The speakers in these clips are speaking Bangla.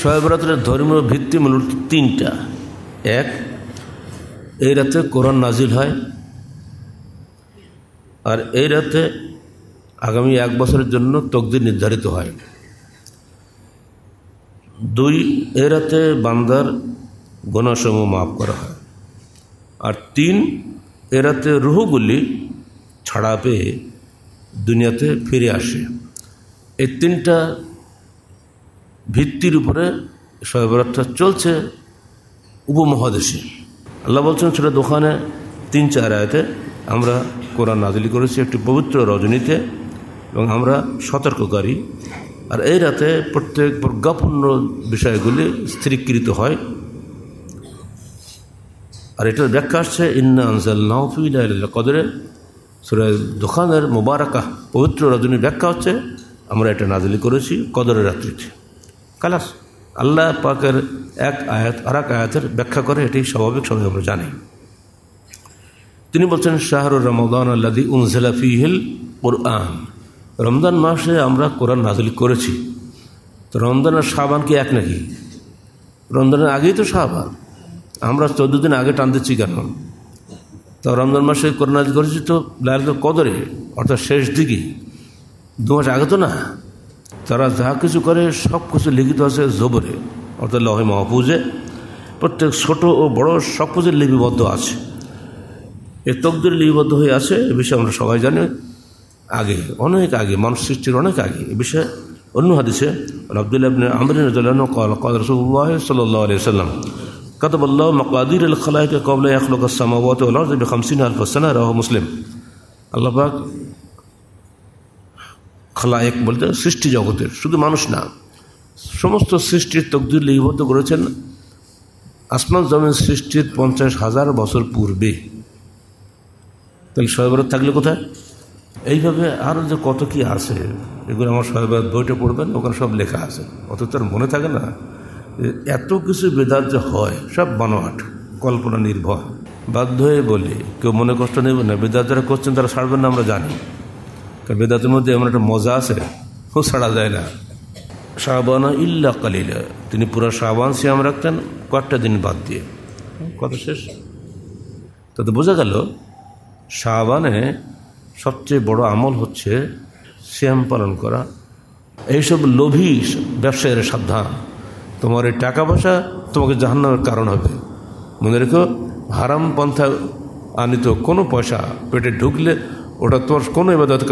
শয়বরাতের ধর্মীয় ভিত্তি মূলত তিনটা এক এই রাতে কোরআন নাজিল হয় আর এই রাতে আগামী এক বছরের জন্য তকদির নির্ধারিত হয় দুই এই রাতে বান্দার গোনাসমূহ মাফ করা হয় আর তিন এ রাতে রুহগুলি ছাড়া পেয়ে দুনিয়াতে ফিরে আসে এই তিনটা ভিত্তির উপরে সয়বরাত্রা চলছে উপমহাদেশে আল্লাহ বলছেন সেটা দোকানে তিন চার আয়তে আমরা কোরআন নাজিলি করেছি একটি পবিত্র রজনীতে এবং আমরা সতর্ককারী আর এই রাতে প্রত্যেক প্রজ্ঞাপূর্ণ বিষয়গুলি স্থিরীকৃত হয় আর এটার ব্যাখ্যা আসছে ইন্না আনসাল নাহফিল্লা কদরে সুরাই দোকানের মোবারকা পবিত্র রজনীর ব্যাখ্যা হচ্ছে আমরা এটা নাজিলি করেছি কদরের রাত্রিতে কালাস আল্লাহ পাকের এক আয়াত আর এক আয়াতের ব্যাখ্যা করে এটি স্বাভাবিক সবাই আমরা জানি তিনি বলছেন শাহরুর রমদান আল্লাদি উনজেলা ফিহিল কোরআন রমজান মাসে আমরা কোরআন নাজিল করেছি তো রমদান আর শাহবান কি এক নাকি রমজানের আগেই তো শাহবান আমরা চোদ্দ দিন আগে টান দিচ্ছি কেন তো রমজান মাসে কোরআন নাজিল করেছি তো লাল কদরে অর্থাৎ শেষ দিকে দু মাস আগে তো না তারা যা কিছু করে সব কিছু লিখিত আছে জবরে অর্থাৎ লহে মাহফুজে প্রত্যেক ছোট ও বড় সব কিছু লিপিবদ্ধ আছে এ তকদের লিপিবদ্ধ হয়ে আছে এ বিষয়ে আমরা সবাই জানি আগে অনেক আগে মানুষ সৃষ্টির অনেক আগে এ বিষয়ে অন্য হাদিসে আব্দুল্লাহ আবিন আমরিন قال قال رسول الله صلى الله عليه وسلم كتب الله مقادير الخلائق قبل আল্লাহ পাক এক বলতে সৃষ্টি জগতের শুধু মানুষ না সমস্ত সৃষ্টির তকদির লিপিবদ্ধ করেছেন আসমান জমিন সৃষ্টির পঞ্চাশ হাজার বছর পূর্বে তাহলে সহবরত থাকলে কোথায় এইভাবে আরও যে কত কি আছে এগুলো আমার সয়বরাত বইটা পড়বেন ওখানে সব লেখা আছে অত তার মনে থাকে না এত কিছু বেদার যে হয় সব বানোয়াট কল্পনা নির্ভর বাধ্য হয়ে বলি কেউ মনে কষ্ট নেবে না বেদার যারা করছেন তারা ছাড়বেন না আমরা জানি কারণ বেদাতের মধ্যে এমন একটা মজা আছে খুব ছাড়া যায় না শাহবানা ইল্লা কালিলা তিনি পুরো শাহবান শ্যাম রাখতেন কয়েকটা দিন বাদ দিয়ে কথা শেষ তাতে বোঝা গেল শাহবানে সবচেয়ে বড় আমল হচ্ছে শ্যাম পালন করা এইসব লোভী ব্যবসায়ের সাবধান তোমার এই টাকা পয়সা তোমাকে জাহান্নার কারণ হবে মনে রেখো হারাম পন্থা আনিত কোনো পয়সা পেটে ঢুকলে ওটা তোমার কোনো এবাদত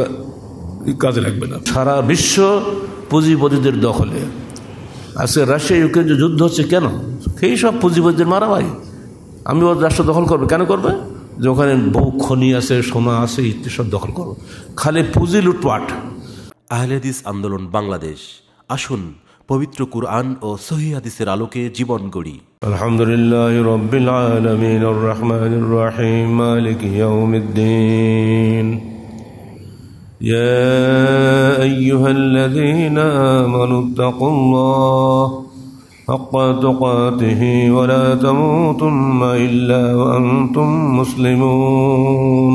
কাজে লাগবে না সারা বিশ্ব পুঁজিপতিদের দখলে আজকে রাশিয়া ইউক্রেন যে যুদ্ধ হচ্ছে কেন সেই সব পুঁজিপতিদের ভাই আমি ওর রাষ্ট্র দখল করবে কেন করবে যে ওখানে বহু খনি আছে সোনা আছে ইত্যাদি সব দখল করো খালি পুঁজি লুটপাট আহলেদিস আন্দোলন বাংলাদেশ আসুন পবিত্র কুরআন ও সহিদের আলোকে জীবন গড়ি আলহামদুলিল্লাহ রবিল আলমিন রহমান রাহিম মালিক ইয়াউমিদ্দিন يا أيها الذين آمنوا اتقوا الله حق تقاته ولا تموتن إلا وأنتم مسلمون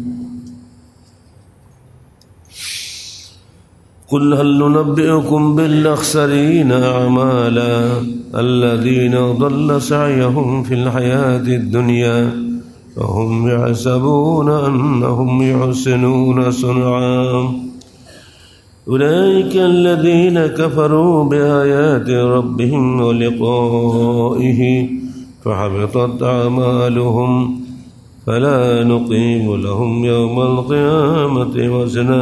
قل هل ننبئكم بالأخسرين أعمالا الذين ضل سعيهم في الحياة الدنيا فهم يحسبون أنهم يحسنون صنعا أولئك الذين كفروا بآيات ربهم ولقائه فحبطت أعمالهم فلا نقيم لهم يوم القيامة وزنا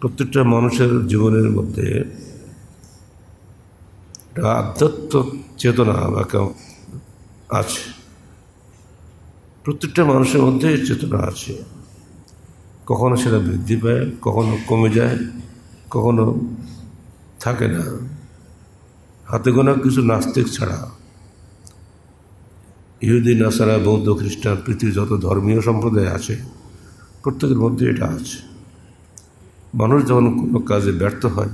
প্রত্যেকটা মানুষের জীবনের মধ্যে একটা আধ্যাত্ম চেতনা বা আছে প্রত্যেকটা মানুষের মধ্যে চেতনা আছে কখনো সেটা বৃদ্ধি পায় কখনো কমে যায় কখনো থাকে না হাতে গোনা কিছু নাস্তিক ছাড়া ইহুদি নাসারা বৌদ্ধ খ্রিস্টান পৃথিবী যত ধর্মীয় সম্প্রদায় আছে প্রত্যেকের মধ্যে এটা আছে মানুষ যখন কোনো কাজে ব্যর্থ হয়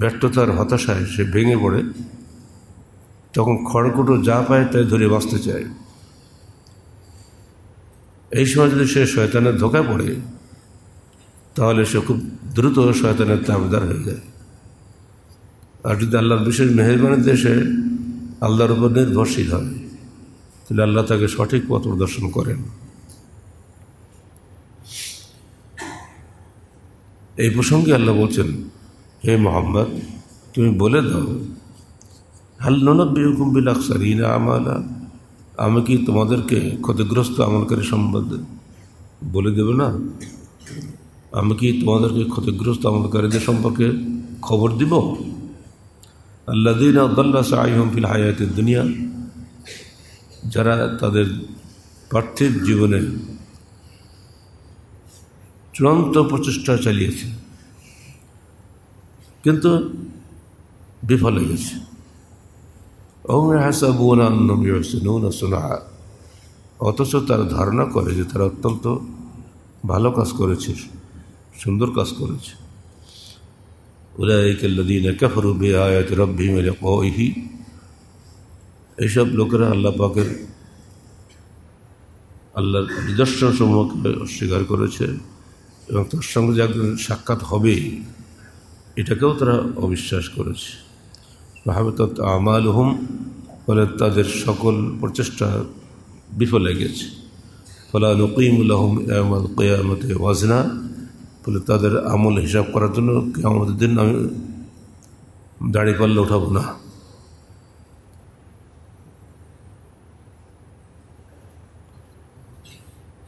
ব্যর্থতার হতাশায় সে ভেঙে পড়ে তখন খড়কুটো যা পায় তাই ধরে বাঁচতে চায় এই সময় যদি সে শয়তানের ধোকা পড়ে তাহলে সে খুব দ্রুত শয়তানের তাবদার হয়ে যায় আর যদি আল্লাহর বিশেষ মেহরবানের দেশে আল্লাহর উপর নির্ভরশীল হয় তাহলে আল্লাহ তাকে সঠিক পথ প্রদর্শন করেন এই প্রসঙ্গে আল্লাহ বলছেন হে মোহাম্মদ তুমি বলে দাও হাল ননবিহকুম বিল আকসারিনা আমালা আমি কি তোমাদেরকে ক্ষতিগ্রস্ত আমলকারী সম্বন্ধে বলে দেবে না আমি কি তোমাদেরকে ক্ষতিগ্রস্ত আমলকারীদের সম্পর্কে খবর দিব দিন আদাল্লা সাহিম ফিল হায়াতের দুনিয়া যারা তাদের পার্থিব জীবনের চূড়ান্ত প্রচেষ্টা চালিয়েছে কিন্তু বিফল হয়ে গেছে অথচ তারা ধারণা করে যে তারা অত্যন্ত ভালো কাজ করেছে সুন্দর কাজ করেছে এইসব লোকেরা আল্লাহ পাকের আল্লাহর নিদর্শন সমূহকে অস্বীকার করেছে এবং তার সঙ্গে যে একদিন সাক্ষাৎ হবে এটাকেও তারা অবিশ্বাস করেছে ভাবেতত আমাল হুম ফলে তাদের সকল প্রচেষ্টা বিফলে গেছে ফলা আহম এমাল কেয়ামত ওয়াজনা ফলে তাদের আমল হিসাব করার জন্য কেয়ামতের দিন আমি দাঁড়িয়ে পাল্লে ওঠাবো না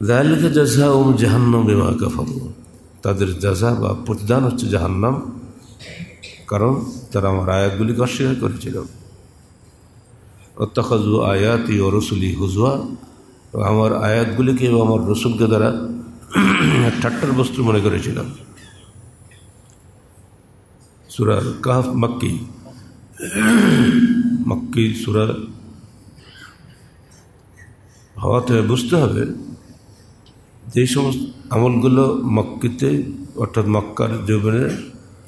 জাহালিকা জাজা ওম জাহান্নাম বেমাকা ফাল্লা তাদের জাজা বা প্রতিদান হচ্ছে জাহান্নাম কারণ তারা আমার আয়াতগুলিকে অস্বীকার করেছিল অত্যাখাজু আয়াতি ই রসুলি হুজুয়া আমার আয়াতগুলিকে এবং আমার রসুলকে দ্বারা ঠাট্টার বস্তু মনে করেছিলাম সুরার কাহ মাক্কি মাক্কি সুরা হওয়াতে বুঝতে হবে যেই সমস্ত আমলগুলো মক্কিতে অর্থাৎ মক্কার জীবনে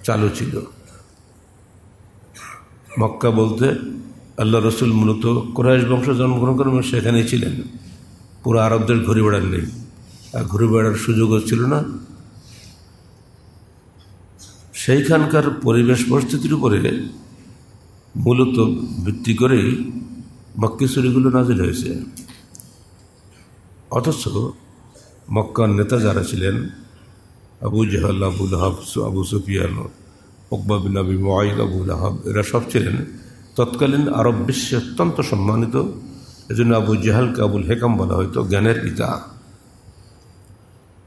চালু ছিল মক্কা বলতে আল্লাহ রসুল মূলত কোরআশ বংশ জন্মগ্রহণ করেন সেখানেই ছিলেন পুরো আরবদের ঘুরে বেড়ার নেই আর ঘুরে বেড়ার সুযোগও ছিল না সেইখানকার পরিবেশ পরিস্থিতির উপরে মূলত ভিত্তি করেই মক্কেশ্বরীগুলো নাজিল হয়েছে অথচ মক্কার নেতা যারা ছিলেন Abu Jahl Abu Lahab Abu Sufyan Uqba bin Abi Muayt Abul hub এরা সব ছিলেন তৎকালীন আরব বিশ্বে অত্যন্ত সম্মানিত এজন্য আবু জাহালকে আবুল হেকাম বলা হয়তো জ্ঞানের পিতা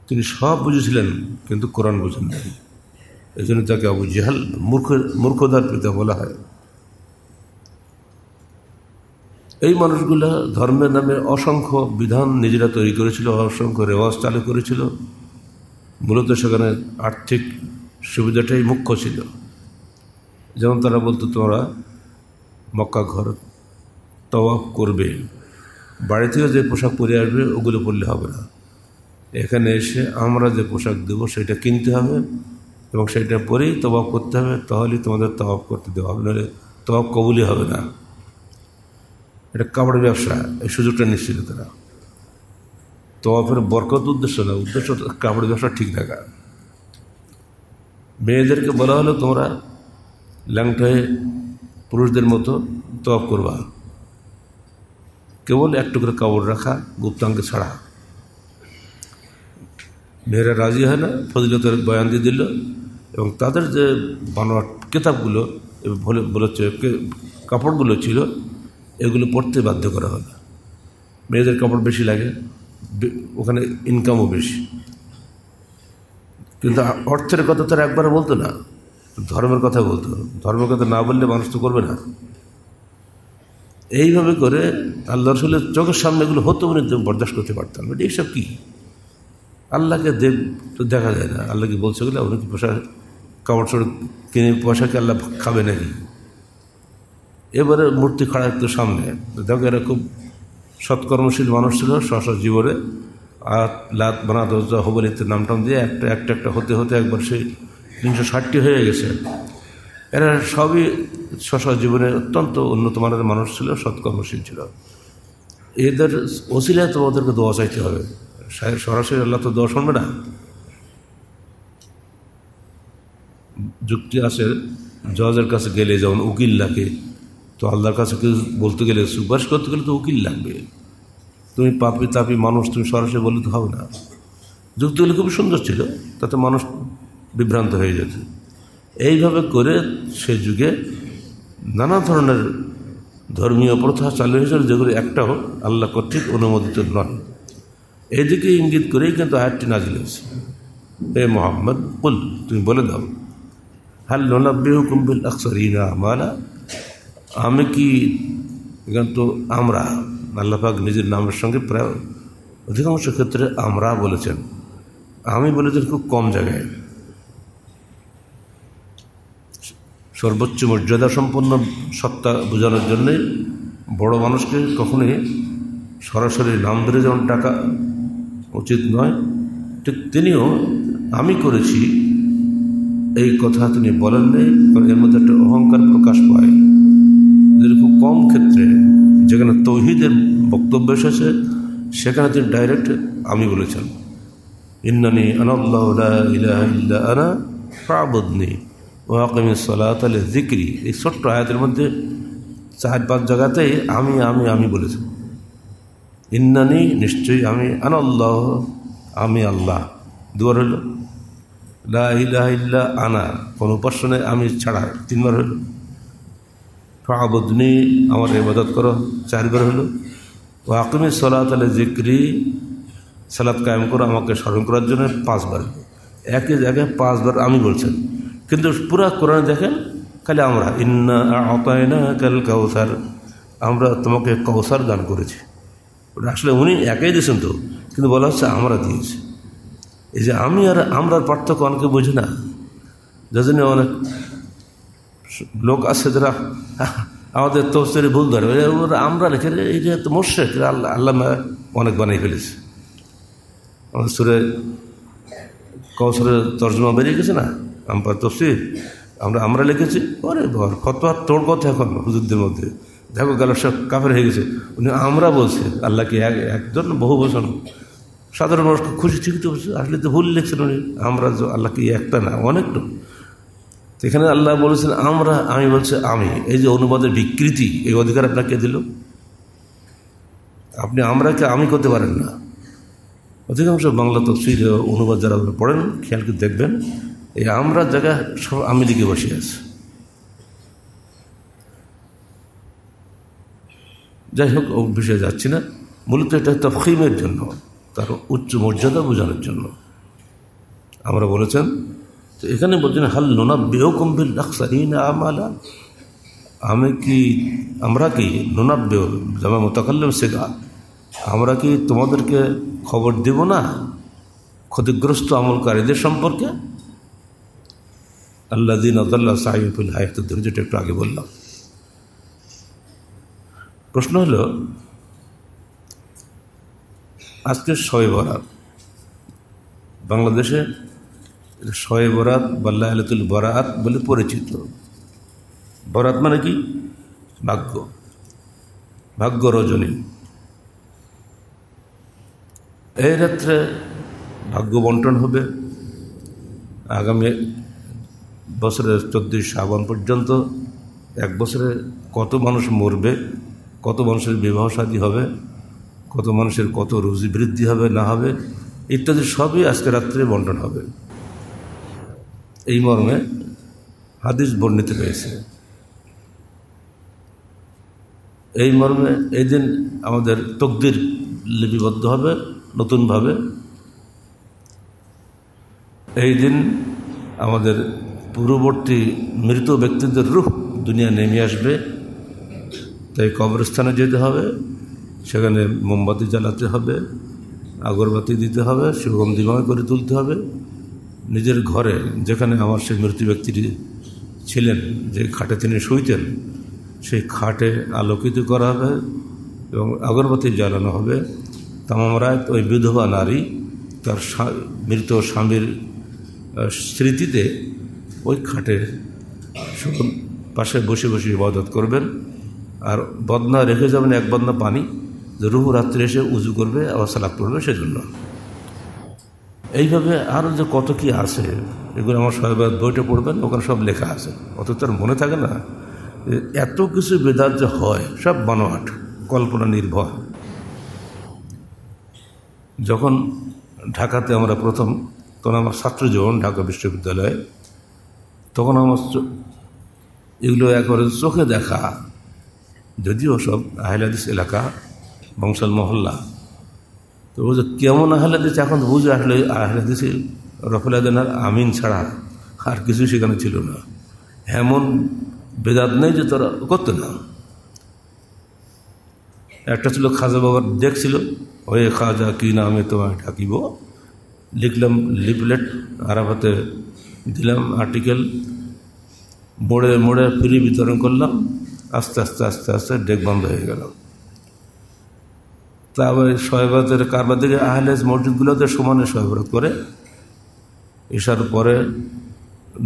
তিনি সব বুঝেছিলেন কিন্তু কোরআন বুঝেন নাই এজন্য তাকে আবু জেহাল মূর্খ মূর্খদার পিতা বলা হয় এই মানুষগুলা ধর্মের নামে অসংখ্য বিধান নিজেরা তৈরি করেছিল অসংখ্য রেওয়াজ চালু করেছিল মূলত সেখানে আর্থিক সুবিধাটাই মুখ্য ছিল যেমন তারা বলতো তোমরা মক্কা ঘর তওয়াফ করবে বাড়িতেও যে পোশাক পরে আসবে ওগুলো পরলে হবে না এখানে এসে আমরা যে পোশাক দেবো সেটা কিনতে হবে এবং সেটা পরেই তবাব করতে হবে তাহলেই তোমাদের তবাব করতে দেওয়া হবে নাহলে তবাব কবুলই হবে না এটা কাপড়ের ব্যবসা এই সুযোগটা নিশ্চিত তারা তফের বরকত উদ্দেশ্য না উদ্দেশ্য কাপড়ের ব্যবসা ঠিক থাকা মেয়েদেরকে বলা হলো তোমরা ল্যাংট পুরুষদের মতো তফ করবা কেবল এক টুকরো কাপড় রাখা গুপ্তাঙ্গে ছাড়া মেয়েরা রাজি হয় না ফজিলতের বয়ান দিয়ে দিল এবং তাদের যে বানোয়ার কেতাবগুলো বলেছে কাপড়গুলো ছিল এগুলো পড়তে বাধ্য করা হবে মেয়েদের কাপড় বেশি লাগে ওখানে ইনকামও বেশি কিন্তু অর্থের কথা তারা একবার বলতো না ধর্মের কথা বলতো ধর্মের কথা না বললে মানুষ তো করবে না এইভাবে করে আল্লাহ রসুলের চোখের সামনে এগুলো হতো তুমি বরদাস্ত করতে পারতাম বাট এইসব কী আল্লাহকে দেব তো দেখা যায় না আল্লাহকে বলছে গেলে উনি কি পোশাক কাপড় চোপড় কিনে পোশাকে আল্লাহ খাবে নাকি এবারে মূর্তি খাড়া একটু সামনে দেখো এরা খুব সৎকর্মশীল মানুষ ছিল স্ব জীবনে আর লাত বানা দরজা হবর ইত্যাদি নামটাম দিয়ে একটা একটা একটা হতে হতে একবার সেই তিনশো ষাটটি হয়ে গেছে এরা সবই স্ব জীবনে অত্যন্ত উন্নত মানের মানুষ ছিল সৎকর্মশীল ছিল এদের অসিলায় ওদেরকে দোয়া চাইতে হবে সরাসরি আল্লাহ তো দোয়া শুনবে না যুক্তি আছে জজের কাছে গেলে যেমন উকিল লাগে তো আল্লাহর কাছে কেউ বলতে গেলে সুপারিশ করতে গেলে তো উকিল লাগবে তুমি পাপি তাপি মানুষ তুমি সরাসরি বললে তো হবে না হলে খুব সুন্দর ছিল তাতে মানুষ বিভ্রান্ত হয়ে যেত এইভাবে করে সে যুগে নানা ধরনের ধর্মীয় প্রথা চালু হয়েছিল যেগুলি একটাও আল্লাহ কর্তৃক অনুমোদিত নয় এদিকে ইঙ্গিত করেই কিন্তু আয়াতটি নাজিল হয়েছে এ মোহাম্মদ কুল তুমি বলে দাও হাল নোলাব্বে হুকুম্বিল আকসরিনা মালা আমি কি কিন্তু আমরা আল্লাপাক নিজের নামের সঙ্গে প্রায় অধিকাংশ ক্ষেত্রে আমরা বলেছেন আমি বলেছেন খুব কম জায়গায় সর্বোচ্চ মর্যাদা সম্পন্ন সত্তা বোঝানোর জন্যে বড় মানুষকে কখনোই সরাসরি নাম ধরে যেমন টাকা উচিত নয় ঠিক তিনিও আমি করেছি এই কথা তিনি বলেন এর মধ্যে একটা অহংকার প্রকাশ পায় কম ক্ষেত্রে যেখানে তৌহিদের বক্তব্য এসেছে সেখানে তিনি ডাইরেক্ট আমি বলেছেন ইন্নানি আনা ওয়াকিম সালাত জিক্রি এই ছোট্ট আয়াতের মধ্যে চার পাঁচ জায়গাতেই আমি আমি আমি বলেছি ইন্নানি নিশ্চয়ই আমি আনাল্লাহ আমি আল্লাহ দুবার হইল লা ইলাহা ইল্লা আনা কোনো উপাস আমি ছাড়া তিনবার হইল ফাহাবুদ্দিনী আমার ইবাদত করো চার করে হলো ও আকুমি সলাত আলে জিক্রি সালাত কায়েম করো আমাকে স্মরণ করার জন্য পাঁচবার একই জায়গায় পাঁচবার আমি বলছেন কিন্তু পুরা কোরআন দেখেন খালি আমরা ইন্না আতায়না কাল কাউসার আমরা তোমাকে কৌসার দান করেছি ওটা আসলে উনি একাই দিয়েছেন তো কিন্তু বলা হচ্ছে আমরা দিয়েছি এই যে আমি আর আমরার পার্থক্য অনেকে বুঝি না যে জন্য অনেক লোক আছে যারা আমাদের তফসিরে ভুল ধরে আমরা লেখে এই যে মোর্শেক আল্লাহ আল্লাহ অনেক বানিয়ে ফেলেছে আমাদের সুরে কৌসরের তর্জমা বেরিয়ে গেছে না আমার তফসির আমরা আমরা লিখেছি অরে বর ফতোয়া তোর কথা এখন হুজুরদের মধ্যে দেখো গেল সব কাফের হয়ে গেছে উনি আমরা বলছে আল্লাহকে এক একজন বহু বছর সাধারণ মানুষ খুশি ঠিক তো আসলে তো ভুল লিখছেন উনি আমরা আল্লাহকে একটা না অনেক লোক এখানে আল্লাহ বলেছেন আমরা আমি বলছি আমি এই যে অনুবাদের বিকৃতি এই অধিকার আপনাকে দিল আপনি আমরাকে আমি করতে পারেন না অধিকাংশ বাংলা তফসির অনুবাদ যারা পড়েন খেয়াল করে দেখবেন এই আমরা জায়গা সব আমি দিকে বসে আছে যাই হোক বিষয়ে যাচ্ছি না মূলত এটা তফিমের জন্য তার উচ্চ মর্যাদা বোঝানোর জন্য আমরা বলেছেন তো এখানে বলছেন হাল নোনা বেহ কম্বিল আকসারিন আমালা আমি কি আমরা কি নোনা বেহ জামা মোতাকাল্লাম শেখা আমরা কি তোমাদেরকে খবর দেব না ক্ষতিগ্রস্ত আমলকারীদের সম্পর্কে আল্লা দিন আদাল্লাহ সাহেবুল হায়াতুদ্দিন যেটা একটু আগে বললাম প্রশ্ন হলো আজকে শয়ে বরাত বাংলাদেশে শয়ে বরাত বা আলতুল বরাত বলে পরিচিত বরাত মানে কি ভাগ্য ভাগ্য রজনী এই রাত্রে ভাগ্য বন্টন হবে আগামী বছরের চোদ্দই শ্রাবণ পর্যন্ত এক বছরে কত মানুষ মরবে কত মানুষের বিবাহ সাদী হবে কত মানুষের কত রুজি বৃদ্ধি হবে না হবে ইত্যাদি সবই আজকে রাত্রে বন্টন হবে এই মর্মে হাদিস বর্ণিত পেয়েছে এই মর্মে এই দিন আমাদের তকদির লিপিবদ্ধ হবে নতুনভাবে এই দিন আমাদের পূর্ববর্তী মৃত ব্যক্তিদের রূপ দুনিয়া নেমে আসবে তাই কবরস্থানে যেতে হবে সেখানে মোমবাতি জ্বালাতে হবে আগরবাতি দিতে হবে সুগন্ধি করে তুলতে হবে নিজের ঘরে যেখানে আমার সেই মৃত্যু ব্যক্তিটি ছিলেন যে খাটে তিনি শুইতেন সেই খাটে আলোকিত করা হবে এবং আগরবাতি জ্বালানো হবে তামামরায় ওই বিধবা নারী তার মৃত স্বামীর স্মৃতিতে ওই খাটে পাশে বসে বসে ইবাদত করবেন আর বদনা রেখে যাবেন এক বদনা পানি রুহু রাত্রে এসে উজু করবে আবার সালাক পড়বে সেজন্য এইভাবে আরও যে কত কি আছে এগুলো আমার সাহেবাদ বইটা পড়বেন ওখানে সব লেখা আছে অত তার মনে থাকে না এত কিছু বেদার যে হয় সব বানোয়াট কল্পনা নির্ভর যখন ঢাকাতে আমরা প্রথম তখন আমার ছাত্র জীবন ঢাকা বিশ্ববিদ্যালয়ে তখন আমার এগুলো একবারে চোখে দেখা যদিও সব আহলাদিস এলাকা বংশাল মহল্লা তো বুঝো কেমন আহলে দিচ্ছে এখন বুঝো আসলে আহলে দিছে রফলাদার আমিন ছাড়া আর কিছু সেখানে ছিল না এমন বেদাত নেই যে তারা করতো না একটা ছিল খাজা বাবার দেখছিল ওই খাজা কি নামে তোমায় ঠাকিব লিখলাম লিপলেট আরাফাতে দিলাম আর্টিকেল মোড়ে মোড়ে ফ্রি বিতরণ করলাম আস্তে আস্তে আস্তে আস্তে ডেক বন্ধ হয়ে গেলাম তারপরে কারবার থেকে আহলেজ মসজিদগুলোতে সমানে সহবরাত করে এসার পরে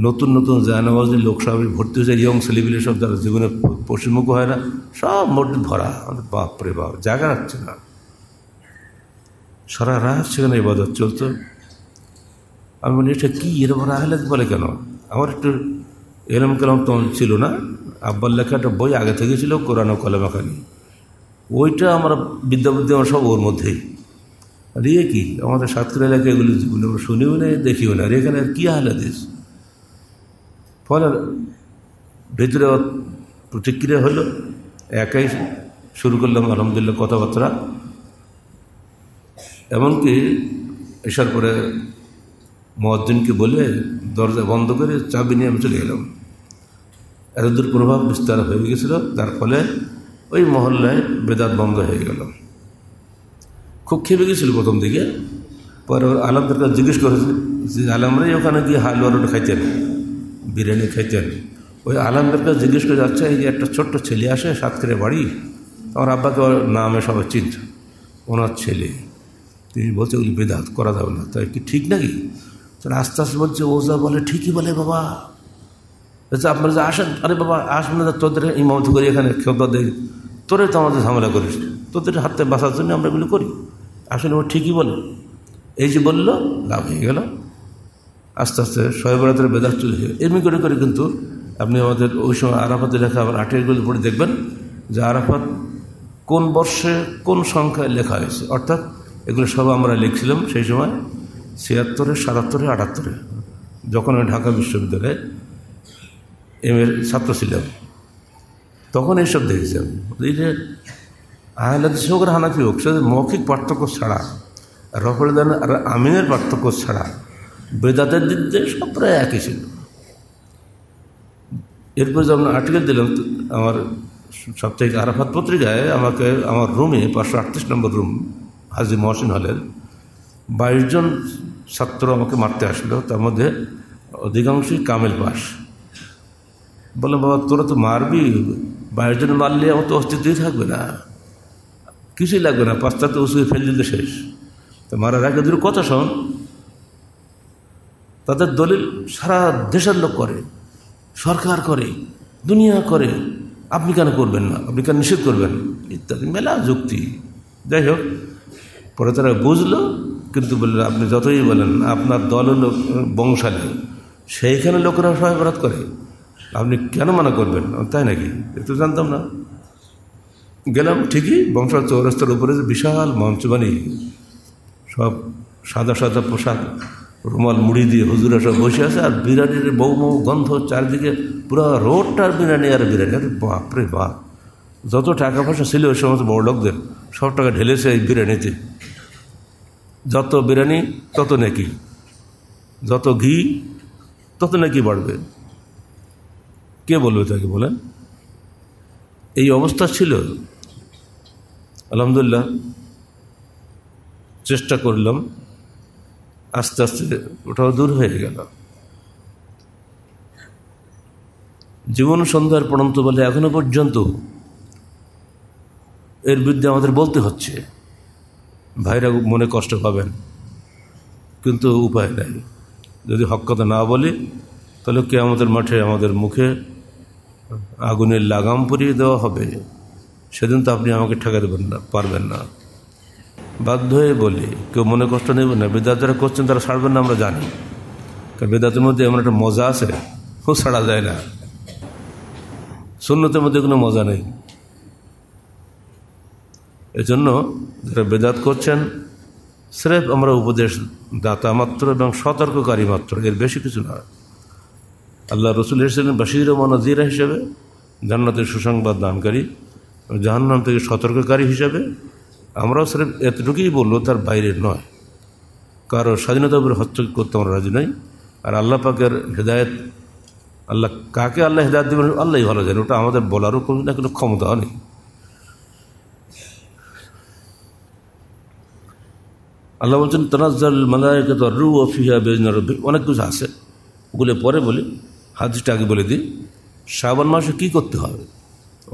নতুন নতুন জায়নামাজি লোকসভায় ভর্তি হয়েছে ইয়ং ছেলেপিলে সব যারা জীবনে পশ্চিমমুখ হয় না সব মসজিদ ভরা বাপরে বাপ জায়গা রাখছে না সারা রাত সেখানে বাজার চলতো আমি বলি এটা কী এরকম আহলেজ বলে কেন আমার একটু এরম কেরম তখন ছিল না আব্বার লেখা একটা বই আগে থেকে ছিল কোরআন কলেমাখানি ওইটা আমরা বিদ্যা আমরা সব ওর মধ্যেই আর ইয়ে কি আমাদের সাতক্ষীরা এলাকায় এগুলি মানে আমরা শুনিও না দেখিও না আর এখানে আর কী দেশ ফলে ভিতরে প্রতিক্রিয়া হলো একাই শুরু করলাম আলহামদুলিল্লাহ কথাবার্তা এমনকি এসার পরে মহাদ্দিনকে বলে দরজা বন্ধ করে চাবি নিয়ে আমি চলে গেলাম এতদূর প্রভাব বিস্তার হয়ে গেছিলো তার ফলে ওই মহল্লায় বেদাত বন্ধ হয়ে গেল খুব খেপে গেছিল প্রথম দিকে পরে আলমদের কাছে জিজ্ঞেস করেছে যে আলমরাই ওখানে গিয়ে হালুয়া রোড খাইতেন বিরিয়ানি খাইতেন ওই আলমদের কাছে জিজ্ঞেস করে যাচ্ছে এই যে একটা ছোট্ট ছেলে আসে সাতক্ষীরে বাড়ি আমার আব্বাকে ওর নামে সবাই চিনত ওনার ছেলে তিনি বলছে ওই বেদাত করা যাবে না তাই কি ঠিক নাকি তাহলে আস্তে আস্তে বলছে ওজা বলে ঠিকই বলে বাবা বলছে আপনারা যে আসেন আরে বাবা আসবেন না তোদের ইমামতি করি এখানে কেউ তোদের তোরে তো আমাদের ঝামেলা করিস তোদের হাতে বাঁচার জন্য আমরা এগুলো করি আসলে ও ঠিকই বলে এই যে বললো লাভ হয়ে গেল আস্তে আস্তে শয়েবরাতের বেদার চলে গেল এমনি করে করে কিন্তু আপনি আমাদের ওই সময় আরাফাতে লেখা আবার আটের গুলি পড়ে দেখবেন যে আরাফাত কোন বর্ষে কোন সংখ্যায় লেখা হয়েছে অর্থাৎ এগুলো সব আমরা লিখছিলাম সেই সময় ছিয়াত্তরে সাতাত্তরে আটাত্তরে যখন ঢাকা বিশ্ববিদ্যালয়ে এম এর ছাত্র ছিলাম তখন এইসব দেখেছিলাম আমি এই যে হোক হানাফি হোক সে মৌখিক পার্থক্য ছাড়া রফলদান আর আমিনের পার্থক্য ছাড়া বেদাতের দিক দিয়ে সব প্রায় একই ছিল এরপরে যখন আর্টিকেল দিলাম আমার সাপ্তাহিক আরাফাত পত্রিকায় আমাকে আমার রুমে পাঁচশো আটত্রিশ নম্বর রুম হাজি মহসিন হলের বাইশজন ছাত্র আমাকে মারতে আসলো তার মধ্যে অধিকাংশই কামেল পাশ বললাম বাবা তোরা তো মারবি বাইরের মারলে আমার তো অস্তিত্বই থাকবে না কিছুই লাগবে না পাঁচটা তো ওষুধ ফেল দিলে শেষ তো মারার আগে দূর কথা শোন তাদের দলিল সারা দেশের লোক করে সরকার করে দুনিয়া করে আপনি কেন করবেন না আপনি কেন নিষেধ করবেন ইত্যাদি মেলা যুক্তি যাই হোক পরে তারা বুঝলো কিন্তু বললেন আপনি যতই বলেন আপনার দল হলো বংশালী সেইখানে লোকেরা সহায় করে আপনি কেন মানা করবেন তাই নাকি তো জানতাম না গেলাম ঠিকই বংশাল চৌরাস্তার উপরে বিশাল মঞ্চ বানিয়ে সব সাদা সাদা পোশাক রুমাল মুড়ি দিয়ে হুজুরা সব বসে আছে আর বিরিয়ানির বউ মৌ গন্ধ চারদিকে পুরো রোডটার বিরিয়ানি আর বিরিয়ানি আরে বাপরে বাপ যত টাকা পয়সা ছিল ওই সমস্ত বড় লোকদের সব টাকা ঢেলেছে এই বিরিয়ানিতে যত বিরিয়ানি তত নাকি যত ঘি তত নাকি বাড়বে কে বলবে তাকে বলেন এই অবস্থা ছিল আলহামদুলিল্লাহ চেষ্টা করলাম আস্তে আস্তে ওটাও দূর হয়ে গেল জীবন সন্ধ্যার পড়ন্ত বলে এখনো পর্যন্ত এর বিরুদ্ধে আমাদের বলতে হচ্ছে ভাইরা মনে কষ্ট পাবেন কিন্তু উপায় নাই যদি হক কথা না বলি তাহলে কে আমাদের মাঠে আমাদের মুখে আগুনের লাগাম পরিয়ে দেওয়া হবে সেদিন তো আপনি আমাকে ঠেকা দেবেন না পারবেন না বাধ্য হয়ে বলে কেউ মনে কষ্ট নেবে না বেদাত যারা করছেন তারা ছাড়বেন না আমরা জানি কারণ বেদাতের মধ্যে এমন একটা মজা আছে খুব ছাড়া যায় না শূন্যতের মধ্যে কোনো মজা নেই এজন্য যারা বেদাত করছেন স্রেফ আমরা উপদেশ দাতা মাত্র এবং সতর্ককারী মাত্র এর বেশি কিছু না আল্লাহ রসুল হিসেবে বাসির ও মনাজিরা হিসেবে জান্নাতের সুসংবাদ দানকারী জাহান্নাম থেকে সতর্ককারী হিসাবে আমরাও স্রেফ এতটুকুই বললো তার বাইরে নয় কারো স্বাধীনতা উপরে হস্তক্ষেপ করতে আমরা রাজি নাই আর আল্লাহ পাকের হেদায়ত আল্লাহ কাকে আল্লাহ হেদায়ত দেবেন আল্লাহই ভালো জানে ওটা আমাদের বলারও কোনো না কোনো ক্ষমতা নেই আল্লাহ বলছেন তনাজ্জাল মালায়কে তো রু ও ফিহা বেজনার অনেক কিছু আছে ওগুলো পরে বলি হাদিসটা আগে বলে দিই শ্রাবণ মাসে কি করতে হবে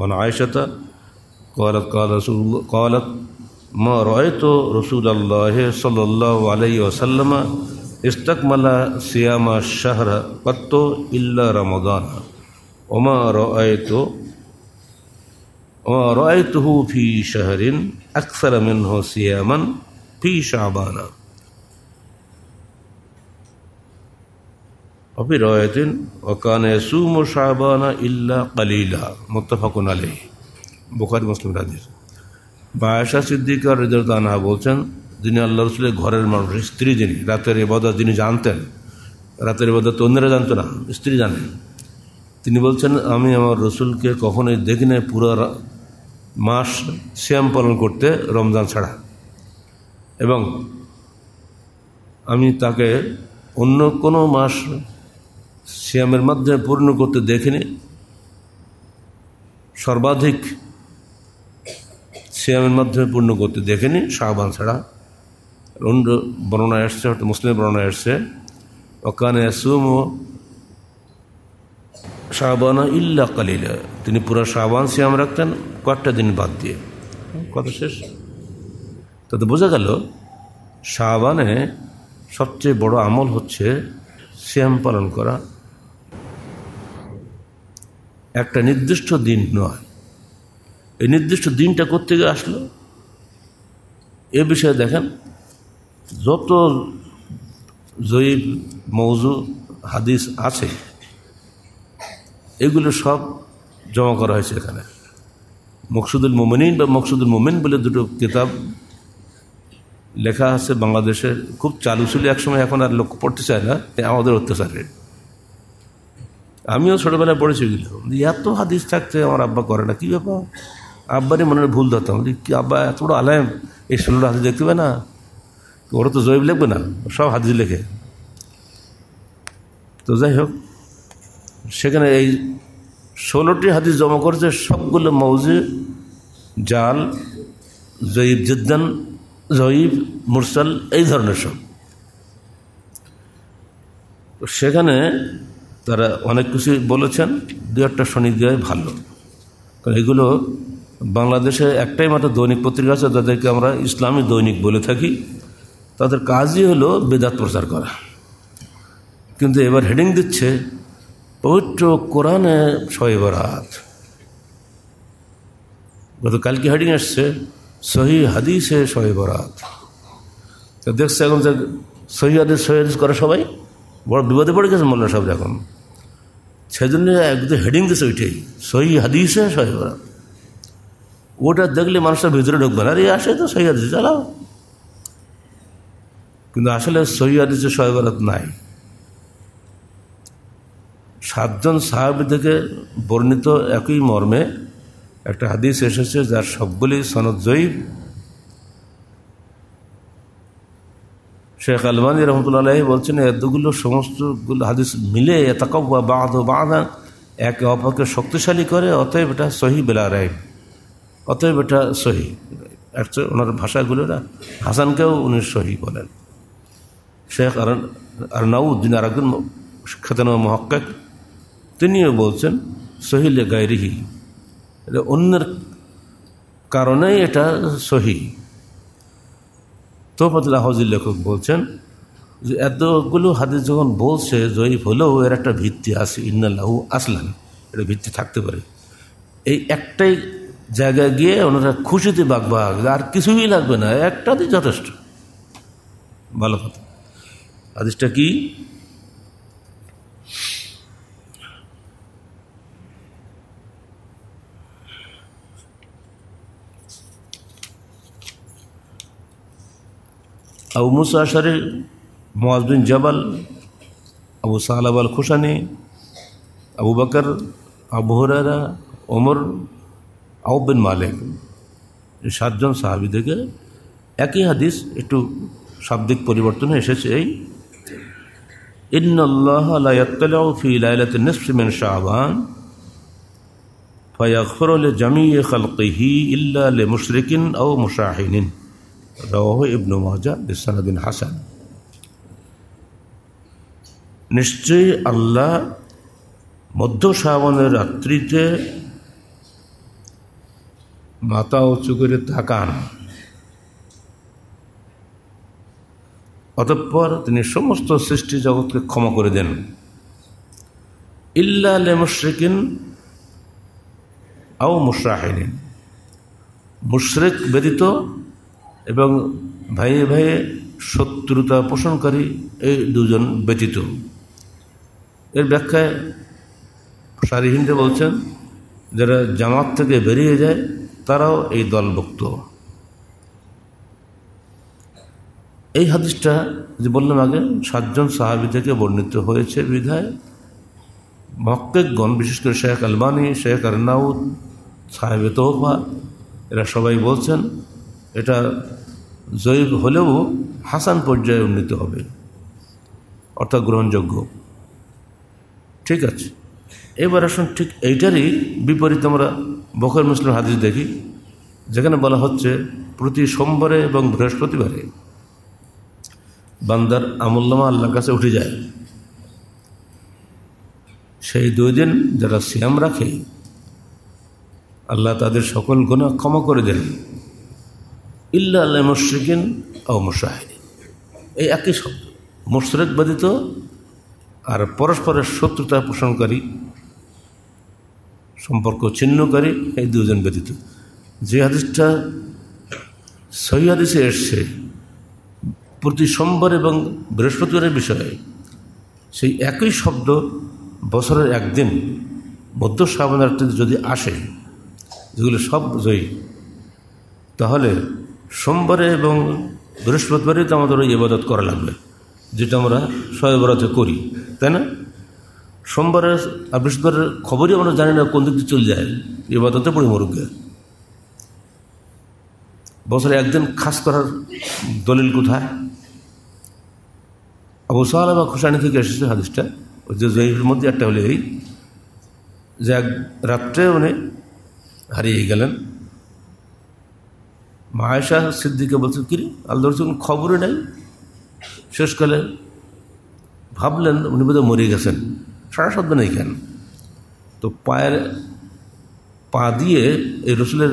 অন আয়সাতা কলাত কাল রসুল কলাত মা রয় তো রসুল আল্লাহ সাল্লাহ আলাই ওসাল্লামা ইস্তাকমালা সিয়ামা শাহরা কত্ত ইল্লা রমদান ওমা রয় তো ওমা রয় তুহু ফি শাহরিন আকসার মিনহ সিয়ামান ফি শাহবানা অফিরয়তিন ওকানে সুম ও শাহবানা ইল্লা কালিলা মোত্তাফাকুন আলী বুখারি মুসলিম রাজির বায়াসা সিদ্দিকার রেজানা বলছেন যিনি আল্লাহ রসুলের ঘরের মানুষ স্ত্রী যিনি রাতের এবাদা যিনি জানতেন রাতের এবাদা তো অন্যরা জানতো না স্ত্রী জানেন তিনি বলছেন আমি আমার রসুলকে কখনোই দেখি নাই পুরো মাস শ্যাম পালন করতে রমজান ছাড়া এবং আমি তাকে অন্য কোনো মাস শ্যামের মাধ্যমে পূর্ণ করতে দেখেনি সর্বাধিক শ্যামের মাধ্যমে পূর্ণ করতে দেখেনি শাহবান ছাড়া অন্য বর্ণনা এসছে অর্থাৎ মুসলিম বর্ণনা এসছে ওকানে সুম শাহবানা ইল্লা কালিলা তিনি পুরো শাহবান শ্যাম রাখতেন কয়েকটা দিন বাদ দিয়ে কথা শেষ তাতে বোঝা গেল শাহবানে সবচেয়ে বড় আমল হচ্ছে শ্যাম পালন করা একটা নির্দিষ্ট দিন নয় এই নির্দিষ্ট দিনটা কোথেকে আসলো এ বিষয়ে দেখেন যত জয়ীব মৌজু হাদিস আছে এগুলো সব জমা করা হয়েছে এখানে মকসুদুল মোমেনিন বা মকসুদুল মোমেন বলে দুটো কিতাব লেখা আছে বাংলাদেশের খুব চালু ছিল একসময় এখন আর লক্ষ্য পড়তে চায় না আমাদের অত্যাচারের আমিও ছোটোবেলায় পড়েছি গেলাম এত হাদিস থাকতে আমার আব্বা করে না কী ব্যাপার আব্বারই মনে ভুল ধরতাম কি আব্বা এত বড় আলায়ম এই ষোলোটা হাদিস দেখতে পাবে না ওরা তো জৈব লিখবে না সব হাদিস লেখে তো যাই হোক সেখানে এই ষোলোটি হাদিস জমা করেছে সবগুলো মৌজি জাল জয়ীব জিদ্দান জয়ীব মুরসাল এই ধরনের সব সেখানে তারা অনেক কিছু বলেছেন দু একটা শনি দেওয়াই ভালো কারণ এগুলো বাংলাদেশে একটাই মাত্র দৈনিক পত্রিকা আছে যাদেরকে আমরা ইসলামী দৈনিক বলে থাকি তাদের কাজই হলো বেদাত প্রচার করা কিন্তু এবার হেডিং দিচ্ছে পবিত্র কোরআনে শয়ে গত গতকালকে হেডিং আসছে সহি হাদিসে শয়ে হাত তো দেখছে এখন সহি হাদিস সহি হাদিস করে সবাই বড় বিপদে পড়ে গেছে মোল্লা সাহেব এখন সেজন্য একদম হেডিং দিছে ওইটাই সহি হাদিসে সহি ওটা দেখলে মানুষটা ভিতরে ঢুকবে না আরে আসে তো সহি হাদিস চালাও কিন্তু আসলে সহি হাদিসে সহি নাই সাতজন সাহেব থেকে বর্ণিত একই মর্মে একটা হাদিস এসেছে যার সবগুলি সনদ জয়ীব শেখ আলবানি রহমতুল্লাহ বলছেন এতগুলো সমস্তগুলো হাদিস মিলে এতাকব্বা বাঁধ বাঁধা একে অপরকে শক্তিশালী করে অতএব এটা সহি বেলা রায় অতএব এটা সহি ওনার ভাষাগুলো না হাসানকেও উনি সহি বলেন শেখ আর আরনাউদ্দিন আর একজন খেতান মহক্কাক তিনিও বলছেন সহিলে এটা অন্যের কারণেই এটা সহি তোফাতুল্লাহ হাউজির লেখক বলছেন যে এতগুলো হাদিস যখন বলছে জয়ীফ হলেও এর একটা ভিত্তি আছে ইন্নাল্লাহু আসলাম এটা ভিত্তি থাকতে পারে এই একটাই জায়গায় গিয়ে ওনারা খুশিতে বাঘবাগ আর কিছুই লাগবে না একটাতে যথেষ্ট ভালো কথা আদেশটা কি আবু মুসা আসারে মোয়াজবিন জবাল আবু সাহালাব আল খুশানি আবু বাকর আবু ওমর আউবিন মালিক সাতজন সাহাবি থেকে একই হাদিস একটু শাব্দিক পরিবর্তনে এসেছে এই ইন্নআল্লাহ জামি ইল্লা মুশরিকিন ও মুশাহিন রহ ইবনু মহজা বিসানাদিন হাসান নিশ্চয়ই আল্লাহ মধ্য শ্রাবণের রাত্রিতে মাথা উঁচু করে তাকান অতঃপর তিনি সমস্ত সৃষ্টি জগৎকে ক্ষমা করে দেন ইল্লা লে মুশ্রিকিন আও মুশ্রাহিন মুশ্রেক ব্যতীত এবং ভাইয়ে ভাইয়ে শত্রুতা পোষণকারী এই দুজন ব্যতীত এর ব্যাখ্যায় হিন্দে বলছেন যারা জামাত থেকে বেরিয়ে যায় তারাও এই দলভুক্ত এই হাদিসটা যে বললাম আগে সাতজন সাহাবি থেকে বর্ণিত হয়েছে বিধায় মক্কেকগণ বিশেষ করে শেখ আলবানি শেখ নাউদ সাহেবে তোহফা এরা সবাই বলছেন এটা জয়ীব হলেও হাসান পর্যায়ে উন্নীত হবে অর্থাৎ গ্রহণযোগ্য ঠিক আছে এবার আসুন ঠিক এইটারই বিপরীত আমরা বখর মুসলিম হাদিস দেখি যেখানে বলা হচ্ছে প্রতি সোমবারে এবং বৃহস্পতিবারে বান্দার আমুল্লামা আল্লাহর কাছে উঠে যায় সেই দুই দিন যারা সিয়াম রাখে আল্লাহ তাদের সকল গুণা ক্ষমা করে দেন ইল্লা আল্লাহ মুশ্রিকিন ও মুশাহিদিন এই একই শব্দ মুশরেক ব্যতীত আর পরস্পরের শত্রুতা পোষণকারী সম্পর্ক করে এই দুজন ব্যতীত যে হাদিসটা সহি হাদিসে এসছে প্রতি সোমবার এবং বৃহস্পতিবারের বিষয়ে সেই একই শব্দ বছরের একদিন মধ্য শ্রাবণার্থীতে যদি আসে যেগুলো সব জয়ী তাহলে সোমবারে এবং বৃহস্পতিবারে তো আমাদের ওই ইবাদত করা লাগবে যেটা আমরা সয়বরাতে করি তাই না সোমবারে আর বৃহস্পতিবারের খবরই আমরা জানি না কোন দিক দিয়ে চলে যায় ইবাদতে মরুকে বছরে একদিন খাস করার দলিল কোথায় আবু সাহালা বা খুশানি থেকে এসেছে হাদিসটা ওই যে জয়ীর মধ্যে একটা হলে এই যে এক রাত্রে উনি হারিয়ে গেলেন মায়াশাহ সিদ্দিকে বলছেন কিরে আল্লাহর রসুল খবরে নাই শেষকালে ভাবলেন উনি বোধহয় মরে গেছেন সারা শব্দ নেই কেন তো পায়ের পা দিয়ে এই রসুলের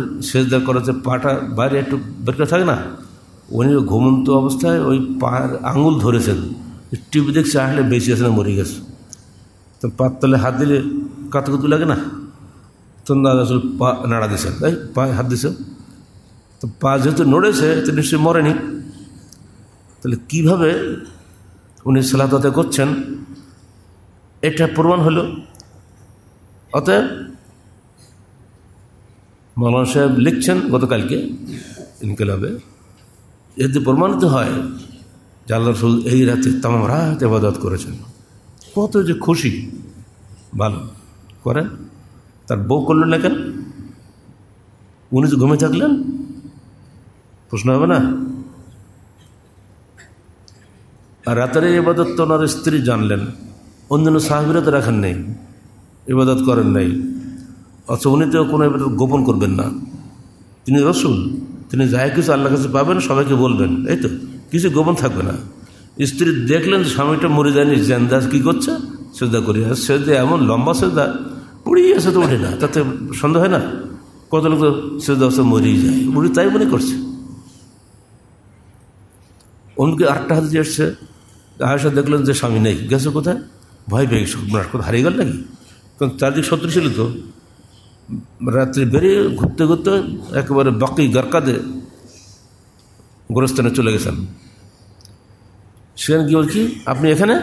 দেওয়া করা যে পাটা বাইরে একটু করে থাকে না উনি ঘুমন্ত অবস্থায় ওই পায়ের আঙুল ধরেছেন টিভি দেখছে আসলে বেঁচে গেছে না মরে গেছে তো পাত তলে হাত দিলে কাতকুতু লাগে না তো না রসুল পা নাড়া দিয়েছেন তাই পায়ে হাত দিয়েছেন তো পা যেহেতু নড়েছে তো নিশ্চয়ই মরেনি তাহলে কীভাবে উনি সালাদতে করছেন এটা প্রমাণ হলো অতএব মৌলানা সাহেব লিখছেন গতকালকে ইনকলাবে এতে প্রমাণিত হয় যে আল্লাহ রসুল এই রাতে তাম রাত এবাদত করেছেন কত যে খুশি ভালো করেন তার বউ করলেন না কেন উনি তো ঘুমে থাকলেন প্রশ্ন হবে না আর রাতের এবাদত তো ওনার স্ত্রী জানলেন অন্যান্য সাহাবিরা তো রাখেন নেই ইবাদত করেন নাই অথচ উনি তো কোনো ইবাদত গোপন করবেন না তিনি রসুল তিনি যাই কিছু আল্লাহ কাছে পাবেন সবাইকে বলবেন এই তো কিছু গোপন থাকবে না স্ত্রী দেখলেন স্বামীটা মরে যায়নি জেনদাস কী করছে শ্রদ্ধা করি আর শ্রদ্ধা এমন লম্বা শ্রদ্ধা পুড়িয়ে আসে তো উঠে না তাতে সন্দেহ হয় না কত লোক শ্রদ্ধা অবস্থা মরেই যায় উড়ি তাই মনে করছে অন্যকে আটটা হাতে এসছে আয়সা দেখলেন যে স্বামী নেই গেছে কোথায় ভয় পেয়ে গেছে আপনার হারিয়ে গেল নাকি কারণ চারদিক শত্রু ছিল তো রাত্রে বেরিয়ে ঘুরতে ঘুরতে একেবারে বাকি গারকাদে গোরস্থানে চলে গেছেন সেখানে কি বলছি আপনি এখানে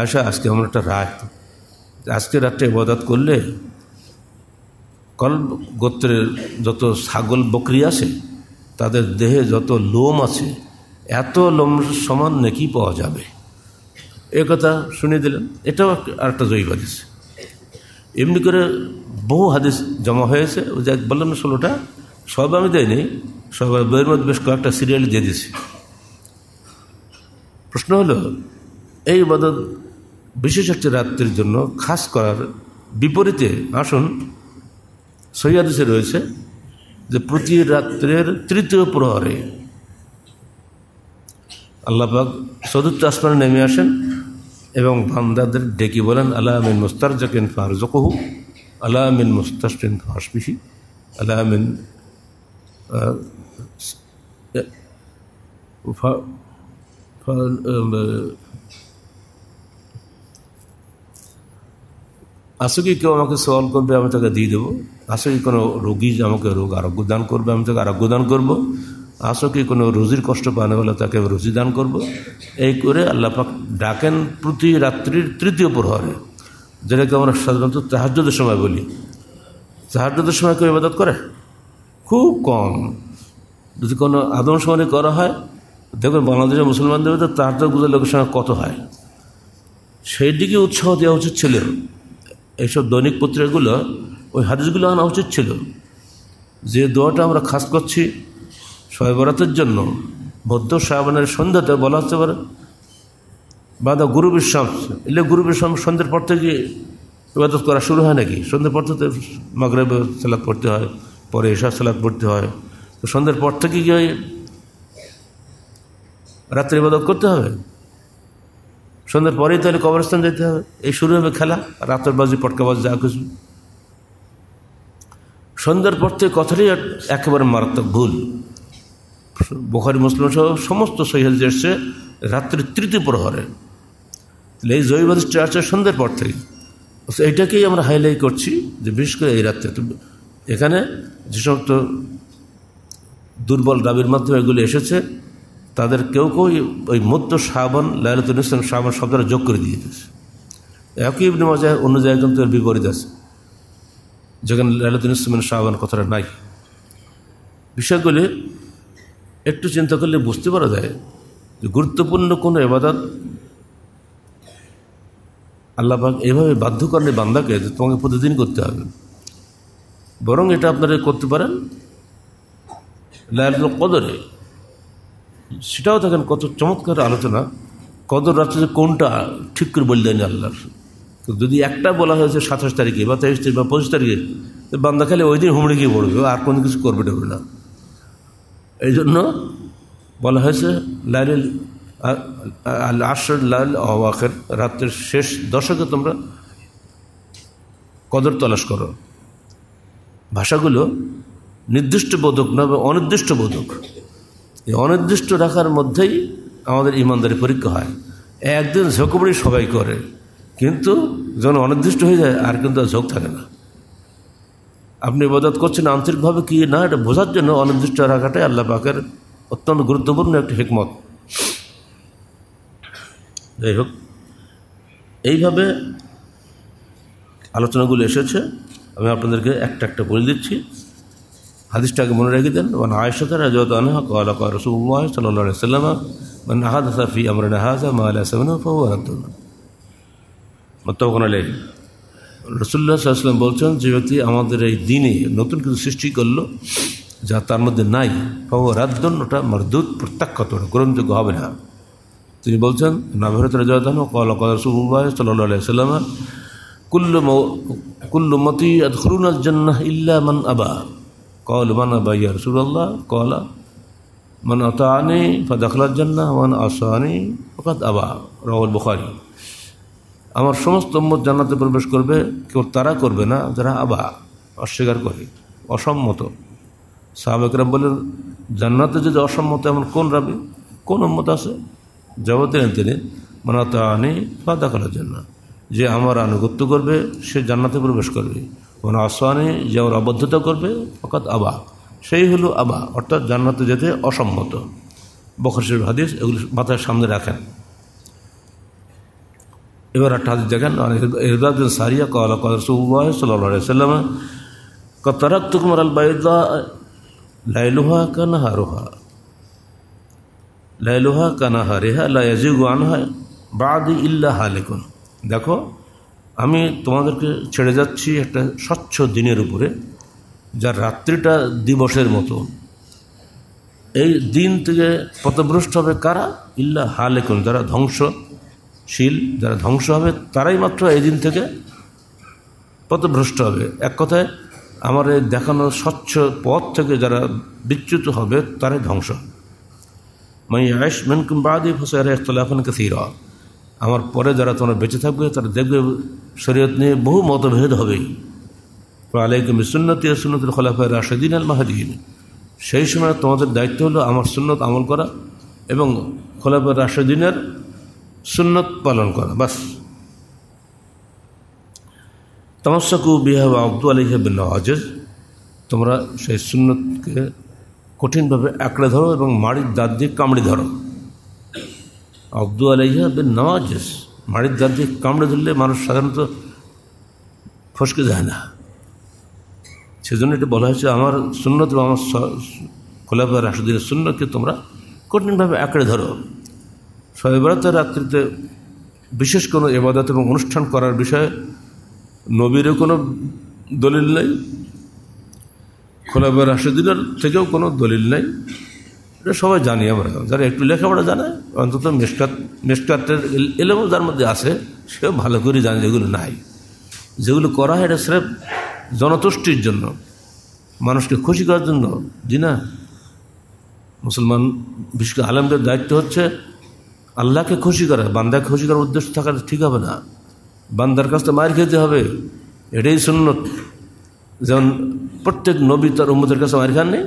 আয়সা আজকে আমার একটা রাত আজকে রাত্রে ইবাদত করলে কল গোত্রের যত ছাগল বকরি আছে তাদের দেহে যত লোম আছে এত লোম সমান নাকি পাওয়া যাবে এ কথা শুনে দিলেন এটাও একটা জৈব হাদিস এমনি করে বহু হাদিস জমা হয়েছে ওই যে বললাম না ষোলোটা সব আমি দেয়নি সব বইয়ের মধ্যে বেশ কয়েকটা সিরিয়াল দিয়ে দিয়েছি প্রশ্ন হলো এই বদল বিশেষ একটি রাত্রির জন্য খাস করার বিপরীতে আসুন সৈয়াদিসে রয়েছে যে প্রতি রাত্রের তৃতীয় প্রহরে আল্লাপাক চতুর্থ আসমানে নেমে আসেন এবং বান্দাদের ডেকে বলেন আল্লাহ মিন মুস্তার জাকেন ফারজকহু আল্লাহ আমিন মুস্তাসেন ফাসপিসি আল্লাহ আমিন কি কেউ আমাকে সওয়াল করবে আমি তাকে দিয়ে দেবো কি কোনো রোগী আমাকে রোগ আরোগ্য দান করবে আমি তাকে আরোগ্য দান করবো আসো কি কোনো রুজির কষ্ট পান হলে তাকে রুজি দান করবো এই করে আল্লাপাক ডাকেন প্রতি রাত্রির তৃতীয় প্রহরে যেটাকে আমরা সাধারণত তাহাজ্যদের সময় বলি তাহাজ্যদের সময় কেউ ইবাদত করে খুব কম যদি কোনো আদম সময় করা হয় দেখুন বাংলাদেশের মুসলমানদের তো তাহাজ্য গুজর লোকের সঙ্গে কত হয় সেই দিকে উৎসাহ দেওয়া উচিত ছিল এইসব দৈনিক পত্রিকাগুলো ওই হাদিসগুলো আনা উচিত ছিল যে দোয়াটা আমরা খাস করছি সহবরাতের জন্য বৌদ্ধ শ্রাবণের সন্ধ্যাতে বলা হচ্ছে এবার বাঁধা গুরু বিশ্বাম এলে গুরু বিশ্বাম সন্ধ্যের পর থেকে ইবাদত করা শুরু হয় নাকি সন্ধ্যের পর থেকে মাগরে সালাদ পড়তে হয় পরে এসা সালাদ পড়তে হয় তো সন্ধ্যের পর থেকে কি হয় রাত্রে ইবাদত করতে হবে সন্ধ্যের পরেই তাহলে কবরস্থান যেতে হবে এই শুরু হবে খেলা রাতের বাজি বাজি যা কিছু সন্ধ্যার পর থেকে কথাটাই একেবারে মারাত্মক ভুল বোখারি মুসলিম সহ সমস্ত সহিদ এসছে রাত্রির তৃতীয় প্রহরে এই জৈব চর্চা সন্ধ্যের পর থেকে এইটাকেই আমরা হাইলাইট করছি যে বিশেষ করে এই রাত্রে এখানে যে সমস্ত দুর্বল দাবির মাধ্যমে এগুলি এসেছে তাদের কেউ কেউ ওই মধ্য শ্রাবণ লাইলাতুল ইসলাম শ্রাবণ শব্দটা যোগ করে দিয়ে দিয়েছে একই ইবনে অন্য জায়গায় কিন্তু এর বিপরীত আছে যেখানে লাইলাতুল ইসলামের শ্রাবণ কথাটা নাই বিষয়গুলি একটু চিন্তা করলে বুঝতে পারা যায় যে গুরুত্বপূর্ণ কোনো এবাদত আল্লাপাক এভাবে বাধ্য করলে বান্দাকে যে তোমাকে প্রতিদিন করতে হবে বরং এটা আপনারা করতে পারেন লাল কদরে সেটাও দেখেন কত চমৎকার আলোচনা কদর রাত্রে কোনটা ঠিক করে বললেন আল্লাহর যদি একটা বলা হয়েছে সাতাশ তারিখে বা তেইশ তারিখ বা পঁচিশ তারিখে বান্দা খালি ওই দিন হুমড়ে গিয়ে পড়বে আর কোনো কিছু করবে না এই জন্য বলা হয়েছে লাইল আল আশর লাল আওয়াকের রাত্রের শেষ দশকে তোমরা কদর তলাশ করো ভাষাগুলো নির্দিষ্ট বোধক না বা অনির্দিষ্ট বোধক এই অনির্দিষ্ট রাখার মধ্যেই আমাদের ইমানদারি পরীক্ষা হয় একদিন ঝোঁকবড়ি সবাই করে কিন্তু যখন অনির্দিষ্ট হয়ে যায় আর কিন্তু ঝোঁক থাকে না আপনি ইবাদত করছেন আন্তরিকভাবে কি না এটা বোঝার জন্য অনির্দিষ্ট রাখাটাই আল্লাহ পাকের অত্যন্ত গুরুত্বপূর্ণ একটি হিকমত যাই হোক এইভাবে আলোচনাগুলো এসেছে আমি আপনাদেরকে একটা একটা বলে দিচ্ছি হাদিসটাকে মনে রেখে দেন মানে আয়সাদা রাজত আনহা কলা রসুল্লাহ সাল্লাহ সাল্লাম মানে আমরা নাহাজা মাহ আলাহ সামিন ফাহ আতুল্লাহ রসুল্লাহ সাল্লাম বলছেন যে ব্যক্তি আমাদের এই দিনে নতুন কিছু সৃষ্টি করলো যা তার মধ্যে নাই বাবু রাদ্দন ওটা মারদুত প্রত্যাখ্যাত গ্রহণযোগ্য হবে না তিনি বলছেন নাভরত রাজাদান কল কলসুবাই সাল্লাহ সাল্লামা কুল্লু কুল্লু মতি আদরুনার জন্য ইল্লা মান আবা কল মান আবা ইয়া রসুল্লাহ কলা মান আনি ফা দখলার জন্য মান আসানি ফকাত আবা রাহুল বুখারি আমার সমস্ত উম্মত জান্নাতে প্রবেশ করবে কেউ তারা করবে না যারা আবা অস্বীকার করে অসম্মত সাহাবেকরাম বলেন জান্নাতে যদি অসম্মত এমন কোন রাবি কোন উম্মত আছে জগতের তিনি তা আনি বা দেখানোর জন্য যে আমার আনুগত্য করবে সে জান্নাতে প্রবেশ করবে ওনার আসওয়ানে যে আমার অবদ্ধতা করবে অর্থাৎ আবা সেই হলো আবা অর্থাৎ জান্নাতে যেতে অসম্মত বখশের হাদিস এগুলি মাথায় সামনে রাখেন এবার একটা হাদিস দেখেন এহদাদ মানে সারিয়া কলা কল রসুল্লাহ সাল্লাম কতারাক তুকমর আল বাইদা লাইলুহা কানাহারুহা লাইলুহা কানাহারেহা লাইজিগ আনহা বাদ ইল্লা হালেকুন দেখো আমি তোমাদেরকে ছেড়ে যাচ্ছি একটা স্বচ্ছ দিনের উপরে যার রাত্রিটা দিবসের মতো এই দিন থেকে পথভ্রষ্ট হবে কারা ইল্লা হালেকুন যারা ধ্বংস শীল যারা ধ্বংস হবে তারাই মাত্র এই দিন থেকে পথভ্রষ্ট হবে এক কথায় আমার এই দেখানো স্বচ্ছ পথ থেকে যারা বিচ্যুত হবে তারাই ধ্বংস হবে মাই আয়স মেনকুম বাদি ফসাইরা ইখতলাফন কাসিরা আমার পরে যারা তোমরা বেঁচে থাকবে তারা দেখবে শরীয়ত নিয়ে বহু মতভেদ হবেই আলাইকুম সুন্নতি সুন্নতির খোলাফায় রাশেদিন আল মাহাদিন সেই সময় তোমাদের দায়িত্ব হলো আমার সুন্নত আমল করা এবং খোলাফায় রাশেদিনের সুন্নত পালন করা বাস তমসাকু বিহা আব্দু আলিহা বিন আজেজ তোমরা সেই সুন্নতকে কঠিনভাবে আঁকড়ে ধরো এবং মাড়ির দাঁত দিয়ে কামড়ে ধরো আব্দু আলাইহা বিন নওয়াজেস মাড়ির দাঁত দিয়ে কামড়ে ধরলে মানুষ সাধারণত ফসকে যায় না সেজন্য এটা বলা হয়েছে আমার সুন্নত এবং আমার খোলাফা রাশুদ্দিনের সুন্নতকে তোমরা কঠিনভাবে আঁকড়ে ধরো শবেবরাতের রাত্রিতে বিশেষ কোনো এবাদত এবং অনুষ্ঠান করার বিষয়ে নবীরও কোনো দলিল নেই খোলাবের রাশেদিনের থেকেও কোনো দলিল নেই এটা সবাই জানি আমরা যারা একটু লেখাপড়া জানে অন্তত মেসকাত মেসকাতের এলেমও যার মধ্যে আছে সেও ভালো করে জানে যেগুলো নাই যেগুলো করা হয় এটা স্রেফ জনতুষ্টির জন্য মানুষকে খুশি করার জন্য জি না মুসলমান বিশ্ব আলমদের দায়িত্ব হচ্ছে আল্লাহকে খুশি করা বান্দাকে খুশি করার উদ্দেশ্য থাকা ঠিক হবে না বান্দার কাছ থেকে মায়ের খেতে হবে এটাই সুন্নত যেমন প্রত্যেক নবী তার উম্মদের কাছে মায়ের খান নেই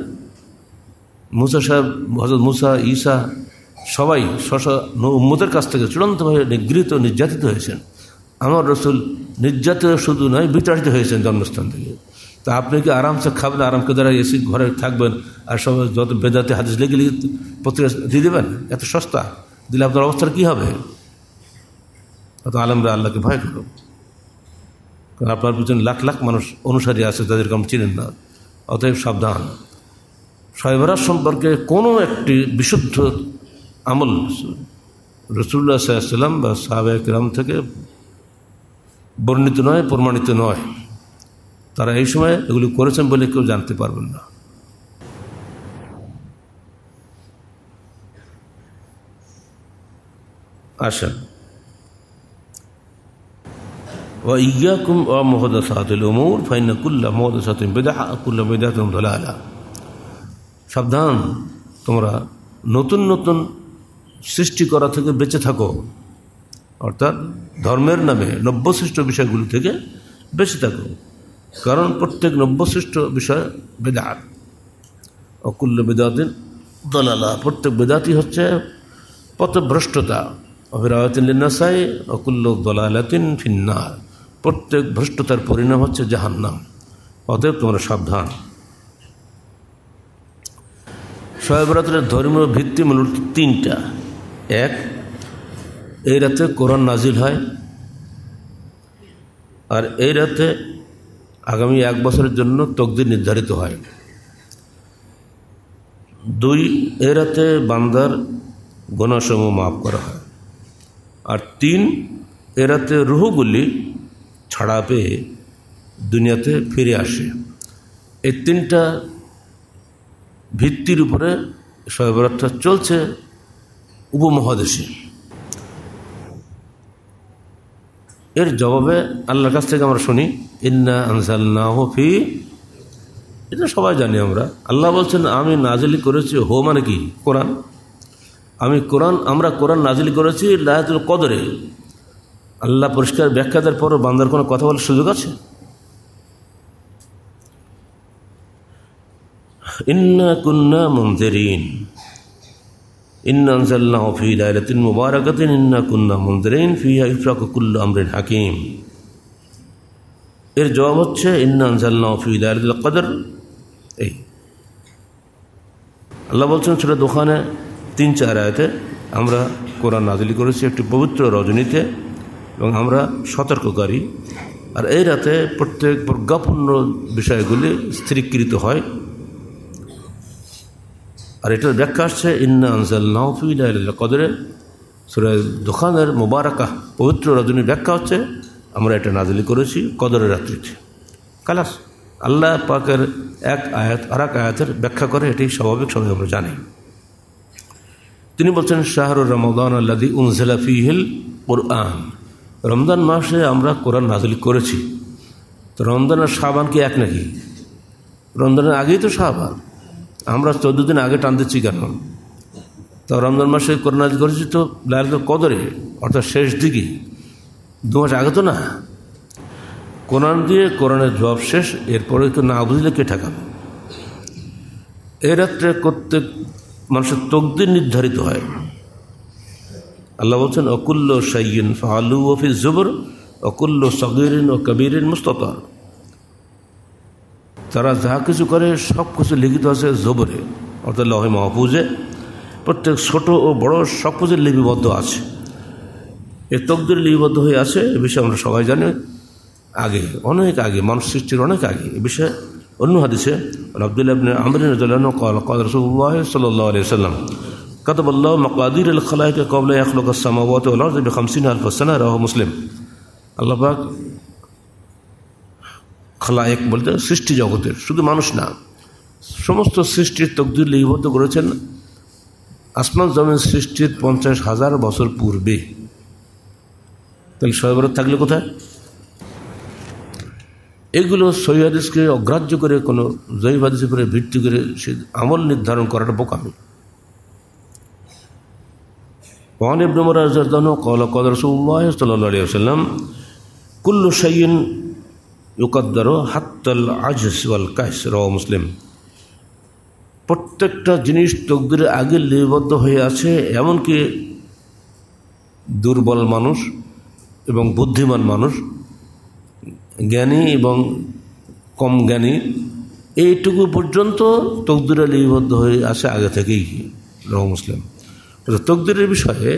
মুসা সাহেব হজরত মুসা ঈশা সবাই শশ উম্মদের কাছ থেকে চূড়ান্তভাবে নিগৃহীত নির্যাতিত হয়েছেন আমার রসুল নির্যাতিত শুধু নয় বিতাড়িত হয়েছেন জন্মস্থান থেকে তা আপনি কি আরামসে খাবেন আরামকে দ্বারা এসি ঘরে থাকবেন আর সবাই যত বেদাতে হাদিস লেগে লিখে পত্রিকা দিয়ে দেবেন এত সস্তা দিলে আপনার অবস্থার কী হবে অত আলমরা আল্লাহকে ভয় করো কারণ আপনার পিছনে লাখ লাখ মানুষ অনুসারী আছে তাদেরকে আমি চিনেন না অতএব সাবধান সাহেবরাজ সম্পর্কে কোনো একটি বিশুদ্ধ আমল রসুল্লাহ সাল্লাম বা সাহাবাহাম থেকে বর্ণিত নয় প্রমাণিত নয় তারা এই সময় এগুলি করেছেন বলে কেউ জানতে পারবেন না আসেন وإياكم ومحدثات الأمور فإن كل محدثة بدعة كل بدعة ضلالة সাবধান তোমরা নতুন নতুন সৃষ্টি করা থেকে বেঁচে থাকো অর্থাৎ ধর্মের নামে নব্যশ্রেষ্ঠ বিষয়গুলি থেকে বেঁচে থাকো কারণ প্রত্যেক নব্যশ্রেষ্ঠ বিষয় বেদাত অকুল্য বেদাতিন দলালা প্রত্যেক বেদাতি হচ্ছে পথভ্রষ্টতা অভিরায়তিল্লাসাই অকুল্ল দলালাতিন ফিন্নার প্রত্যেক ভ্রষ্টতার পরিণাম হচ্ছে জাহান্নাম অতএব তোমরা সাবধান শয়বরাত্রের ধর্মীয় ভিত্তি মূলত তিনটা এক এই রাতে কোরআন নাজিল হয় আর এই রাতে আগামী এক বছরের জন্য তকদির নির্ধারিত হয় দুই এ রাতে বান্দার গোনাসমূহ মাফ করা হয় আর তিন এরাতে রুহগুলি ছাড়া পেয়ে দুনিয়াতে ফিরে আসে এই তিনটা ভিত্তির উপরে সহবরাত্রা চলছে উপমহাদেশে এর জবাবে আল্লাহর কাছ থেকে আমরা শুনি ইন্না আনসাল্লাহ ফি এটা সবাই জানি আমরা আল্লাহ বলছেন আমি নাজলি করেছি হো মানে কি কোরআন আমি কোরআন আমরা কোরআন নাজিল করেছি লাহাতুল কদরে আল্লাহ পরিষ্কার ব্যাখ্যা দেওয়ার পরও বান্দার কোনো কথা বলার সুযোগ আছে ইন্না কুন্না মন্দিরিন ইন্না আনজাল্লাহ ফি লাইলাতিন মুবারাকাতিন ইন্না কুন্না মন্দিরিন ফিহা ইফরাকু কুল্লু আমরিন হাকিম এর জবাব হচ্ছে ইন্না আনজাল্লাহ ফি লাইলাতুল কদর এই আল্লাহ বলছেন সেটা দোকানে তিন চার আয়াতে আমরা কোরআন নাজলি করেছি একটি পবিত্র রজনীতে এবং আমরা সতর্ককারী আর এই রাতে প্রত্যেক প্রজ্ঞাপূর্ণ বিষয়গুলি স্থিরীকৃত হয় আর এটার ব্যাখ্যা আসছে ইন্না নাহফিল কদরে সুরাজ দোকানের মোবারকা পবিত্র রজনীর ব্যাখ্যা হচ্ছে আমরা এটা নাজিলি করেছি কদরের রাত্রিতে কালাস আল্লাহ পাকের এক আয়াত আর এক আয়াতের ব্যাখ্যা করে এটি স্বাভাবিক সময় আমরা জানি তিনি বলছেন শাহরুর রমদান আল্লাদি উনজেলাফিহিল কোরআন রমজান মাসে আমরা কোরআন নাজিল করেছি তো রমজান আর শাহবান কি এক নাকি রমজানের আগেই তো শাহবান আমরা চোদ্দ দিন আগে টান দিচ্ছি কেন তো রমজান মাসে কোরআন নাজিল করেছি তো তো কদরে অর্থাৎ শেষ দিকে দু মাস আগে তো না কোরআন দিয়ে কোরআনের জবাব শেষ এরপরে তো না বুঝলে কে ঠেকাবে এ রাত্রে প্রত্যেক মানুষের তকদির নির্ধারিত হয় আল্লাহ বলছেন অকুল্ল সাইন ফালু ওফি জুবর অকুল্ল সগিরিন ও কবিরিন মুস্ততার তারা যা কিছু করে সব কিছু লিখিত আছে জোবরে অর্থাৎ লহে মাহফুজে প্রত্যেক ছোট ও বড় সব কিছু লিপিবদ্ধ আছে এ তকদির লিপিবদ্ধ হয়ে আছে এ বিষয়ে আমরা সবাই জানি আগে অনেক আগে মানুষ সৃষ্টির অনেক আগে এ বিষয়ে অন্য হাদিসে আব্দুল্লাহ আবনে আমরিন রাদিয়াল্লাহু قال قال এক الله صلى الله عليه وسلم كتب الله مقادير মুসলিম আল্লাহ পাক এক বলতে সৃষ্টি জগতের শুধু মানুষ না সমস্ত সৃষ্টির তকদির লিপিবদ্ধ করেছেন আসমান জমিন সৃষ্টির পঞ্চাশ হাজার বছর পূর্বে তাহলে সয়বরত থাকলে কোথায় এগুলো সৈহাদিসকে অগ্রাহ্য করে কোনো জৈব হাদিসের উপরে ভিত্তি করে সে আমল নির্ধারণ করাটা বোকামি وعن ابن مرار زردانو قال قال رسول الله صلى الله عليه وسلم كل شيء يقدر حتى প্রত্যেকটা জিনিস তকদিরে আগে লিপিবদ্ধ হয়ে আছে এমনকি দুর্বল মানুষ এবং বুদ্ধিমান মানুষ জ্ঞানী এবং কম জ্ঞানী এইটুকু পর্যন্ত তকদুরে লিপিবদ্ধ হয়ে আসে আগে থেকেই রহ মুসলিম তকদিরের বিষয়ে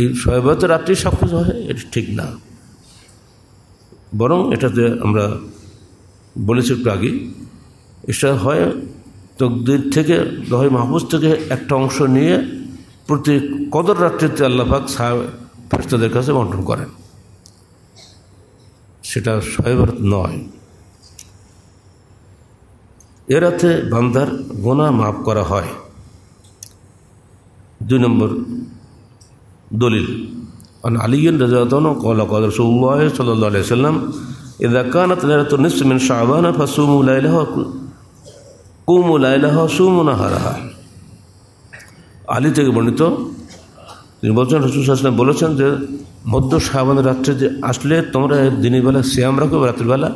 এই সয়বত রাত্রি সব কিছু হয় এটা ঠিক না বরং এটাতে আমরা বলেছি একটু আগে এটা হয় তকদির থেকে দহে মাহফুজ থেকে একটা অংশ নিয়ে প্রতি কদর রাত্রিতে আল্লাহাক সাহেব ফেরস্তাদের কাছে বন্টন করেন সেটা শয়বরত নয় এরাতে বান্দার গোনা মাফ করা হয় দুই নম্বর দলিল আন আলিয়ন রাজাতন কলা কল সৌল্লাহ সাল্লাহ আলিয়া সাল্লাম إذا كانت ليلة النصف من شعبان فصوموا ليلها কুমু লাইলাহা সুমু নাহারাহা আলী থেকে বর্ণিত তিনি বলছেন রসুল হাসলাম বলেছেন যে মধ্য শ্রাবণ রাত্রে আসলে তোমরা দিনের বেলা শ্যাম রাখো রাত্রিবেলা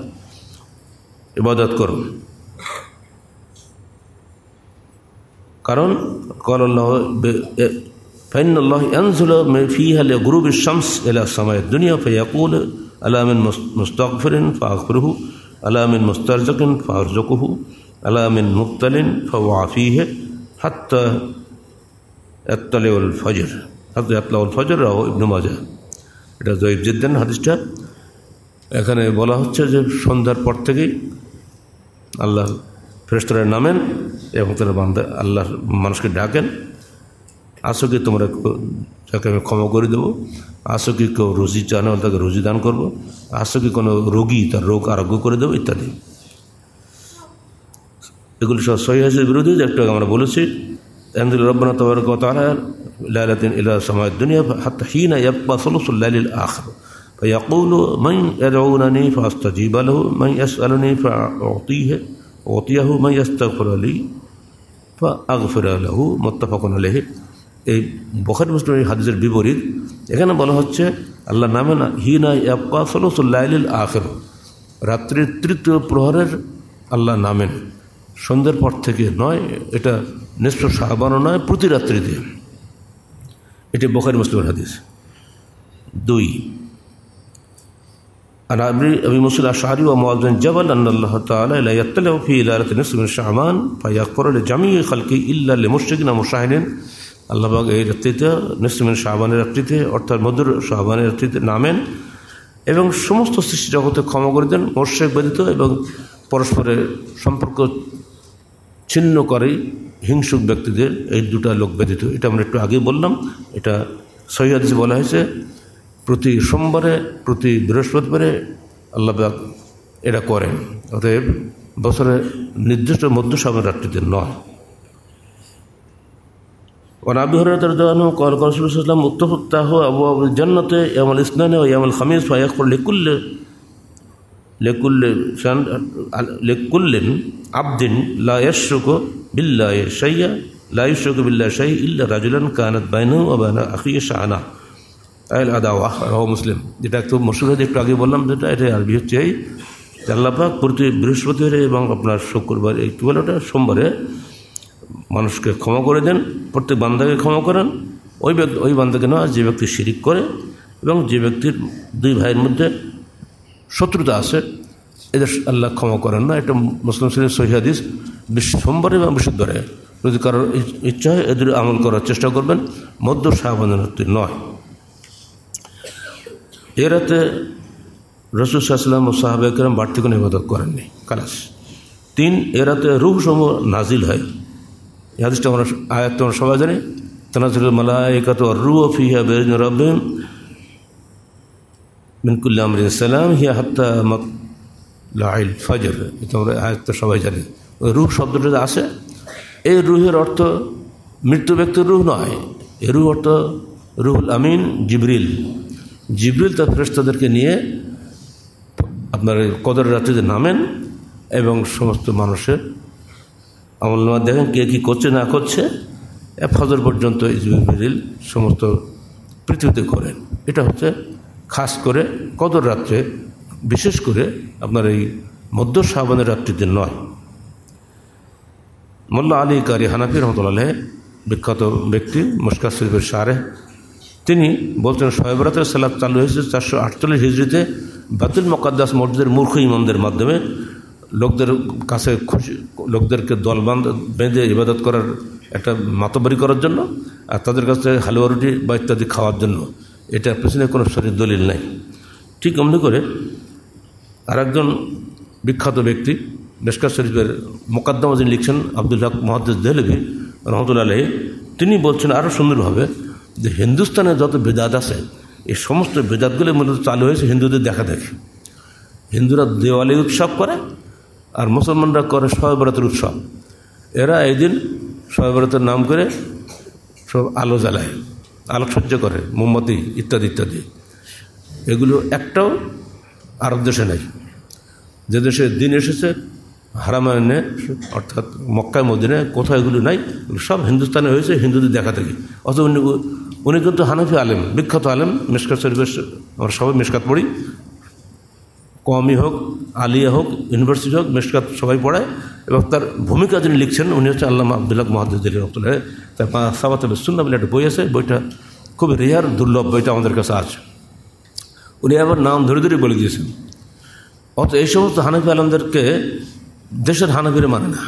ইবাদত করো কারণ করল্লাহ ফাইনাল্লাহ ইয়ানজুল ফিহা লি গুরুব শামস ইলা সামাই দুনিয়া ফায়াকুল আলা মিন মুস্তাগফিরিন ফাগফিরহু আলা মিন মুস্তারজিকিন ফারজুকুহু আলা মিন মুক্তালিন ফাওয়াফিহি হাত্তা ইয়াতলাউল ফজর হাত্তা ইয়াতলাউল ফজর রাহু ইবনে মাজাহ এটা জয়ীব জিদ্দেন হাদিসটা এখানে বলা হচ্ছে যে সন্ধ্যার পর থেকেই আল্লাহ ফেরেস্তরা নামেন এবং তারা বান্ধা আল্লাহর মানুষকে ডাকেন আসো কি তোমরা যাকে আমি ক্ষমা করে দেবো আসো কি কেউ রুজি চান তাকে রুজি দান করবো আসো কি কোনো রোগী তার রোগ আরোগ্য করে দেবো ইত্যাদি এগুলি সব সহি বিরোধী যে একটা আমরা বলেছি এমদুল রব্বানা তোমার কথা ليلة إلى سماء الدنيا حتى حين يبقى ثلث الليل الآخر فيقول من يدعونني فأستجيب له من يسألني فأعطيه أعطيه من يستغفر لي فأغفر له متفق عليه এই বখারি মুসলিমের হাদিসের বিপরীত এখানে বলা হচ্ছে আল্লাহ নামে না হিনা ইয়াবকা সলসুল্লাহলিল আখের রাত্রির তৃতীয় প্রহরের আল্লাহ নামেন সন্ধ্যের পর থেকে নয় এটা নিঃস্ব সাহাবানও নয় প্রতি রাত্রিতে এটি বখারি মুসলিমের হাদিস দুই عن أبي موسى الأشعري ومعاذ بن جبل أن আল্লাহ تعالى لا يطلع في إدارة النفس من الشعمان فيغفر لجميع خلقه إلا لمشرك مشاهد এই রাত্রিতে নিসমিন শাহবানের রাত্রিতে অর্থাৎ মধুর শাহবানের রাত্রিতে নামেন এবং সমস্ত সৃষ্টি জগতে ক্ষমা করে দেন মোর্শেক ব্যতীত এবং পরস্পরের সম্পর্ক ছিন্ন করে হিংসুক ব্যক্তিদের এই দুটা লোক ব্যতীত এটা আমরা একটু আগে বললাম এটা সৈয়াদিস বলা হয়েছে প্রতি সোমবারে প্রতি বৃহস্পতিবারে আল্লাহ এটা করেন অতএব বছরে নির্দিষ্ট মধ্য সময় রাত্রিতে নয় ونبي هريرة رضي الله عنه قال আবু رسول জন্নতে صلى ইসনানে ও وسلم খামিজ أبواب লেকুল্লেন আবদিন লাশক বিল্লা সৈয়া বিল্লা শাহী ইল্লা রাজুলান কানাত বাইনু আবানা শাহানা আল আদাওয়াহ মুসলিম যেটা একটু মশুর একটু আগে বললাম যেটা এটা আরবি হচ্ছে এই জাল্লাপাক প্রতি বৃহস্পতিবারে এবং আপনার শুক্রবার এই বলে ওটা সোমবারে মানুষকে ক্ষমা করে দেন প্রত্যেক বান্দাকে ক্ষমা করেন ওই ব্যক্তি ওই বান্দাকে নয় যে ব্যক্তি শিরিক করে এবং যে ব্যক্তির দুই ভাইয়ের মধ্যে শত্রুতা আছে এদের আল্লাহ ক্ষমা করেন না এটা মুসলিম শ্রেণীর সহিদিস বিশ্ব সোমবার এবং বৃহস্পতিবারে যদি কারোর ইচ্ছা হয় এদের আমল করার চেষ্টা করবেন মধ্য শাহবানের নয় এরাতে রসুল সাহসাল্লাম ও সাহাবেকরাম বাড়তি কোনো ইবাদত করেননি কালাস তিন এরাতে রাতে রুহ সমূহ নাজিল হয় এই হাদিসটা আমরা আয়াত আমরা সবাই জানি মালায় মালায়কাত রু ফিহা বেজ রবিম কুল্লা আমরিন সালাম হিয়া হাত্তা মত লাইল ফজর তোমরা তো সবাই জানি ওই রুহ শব্দটা যে আসে এই রুহের অর্থ মৃত্যু ব্যক্তির রুহ নয় এ রুহ অর্থ রুহুল আমিন জিবরিল জিবরিল তার ফ্রেস্তাদেরকে নিয়ে আপনার কদর রাত্রিতে নামেন এবং সমস্ত মানুষের আমল নামা দেখেন কে কী করছে না করছে ফজর পর্যন্ত জিবরিল সমস্ত পৃথিবীতে করেন এটা হচ্ছে খাস করে কদর রাত্রে বিশেষ করে আপনার এই মধ্য শ্রাবণের রাত্রিতে নয় মোল্লা আলী কারি হানাফি রহমতুল্লাহ বিখ্যাত ব্যক্তি মুস্কা শরীফের সারে তিনি বলছেন শহেবরাতের সালাদ চালু হয়েছে চারশো আটচল্লিশ হিজড়িতে বাতিল মকাদ্দাস মসজিদের মূর্খ ইমামদের মাধ্যমে লোকদের কাছে খুশি লোকদেরকে দল বেঁধে ইবাদত করার একটা মাতবারি করার জন্য আর তাদের কাছে হালুয়া রুটি বা ইত্যাদি খাওয়ার জন্য এটার পেছনে কোনো শরীর দলিল নাই ঠিক অমনি করে আরেকজন বিখ্যাত ব্যক্তি মেসকার শরীফের মোকাদ্দমা যিনি লিখছেন আব্দুল হক মহাদ্দ দেহলভি রহমতুল্লাহ আলহী তিনি বলছেন আরও সুন্দরভাবে যে হিন্দুস্তানে যত বেদাত আছে এই সমস্ত বেদাতগুলি মূলত চালু হয়েছে হিন্দুদের দেখা দেখে হিন্দুরা দেওয়ালি উৎসব করে আর মুসলমানরা করে সহবরাতের উৎসব এরা এই দিন সহবরাতের নাম করে সব আলো জ্বালায় আলোকসহ্য করে মোমবাতি ইত্যাদি ইত্যাদি এগুলো একটাও আরব দেশে নেই যে দেশে দিন এসেছে হারামায়নে অর্থাৎ মক্কায় মদিনে কোথাও এগুলো নাই সব হিন্দুস্তানে হয়েছে হিন্দুদের দেখা থেকে অথবা উনি উনি কিন্তু হানাফি আলেম বিখ্যাত আলেম মিসকাত শরীফের আমরা সবাই মিসকাত পড়ি কমই হোক আলিয়া হোক ইউনিভার্সিটি হোক মিসকাত সবাই পড়ায় এবং তার ভূমিকা যিনি লিখছেন উনি হচ্ছে আল্লাহ আবদুল্লাহ মহাদুদ্দিন রহমতুল্লাহ তার সাবাত সুন্না বলে একটা বই আছে বইটা খুব রেয়ার দুর্লভ বইটা আমাদের কাছে আছে উনি আবার নাম ধরে ধরে বলে দিয়েছেন অত এই সমস্ত হানাফি আলমদেরকে দেশের হানাফিরে মানে না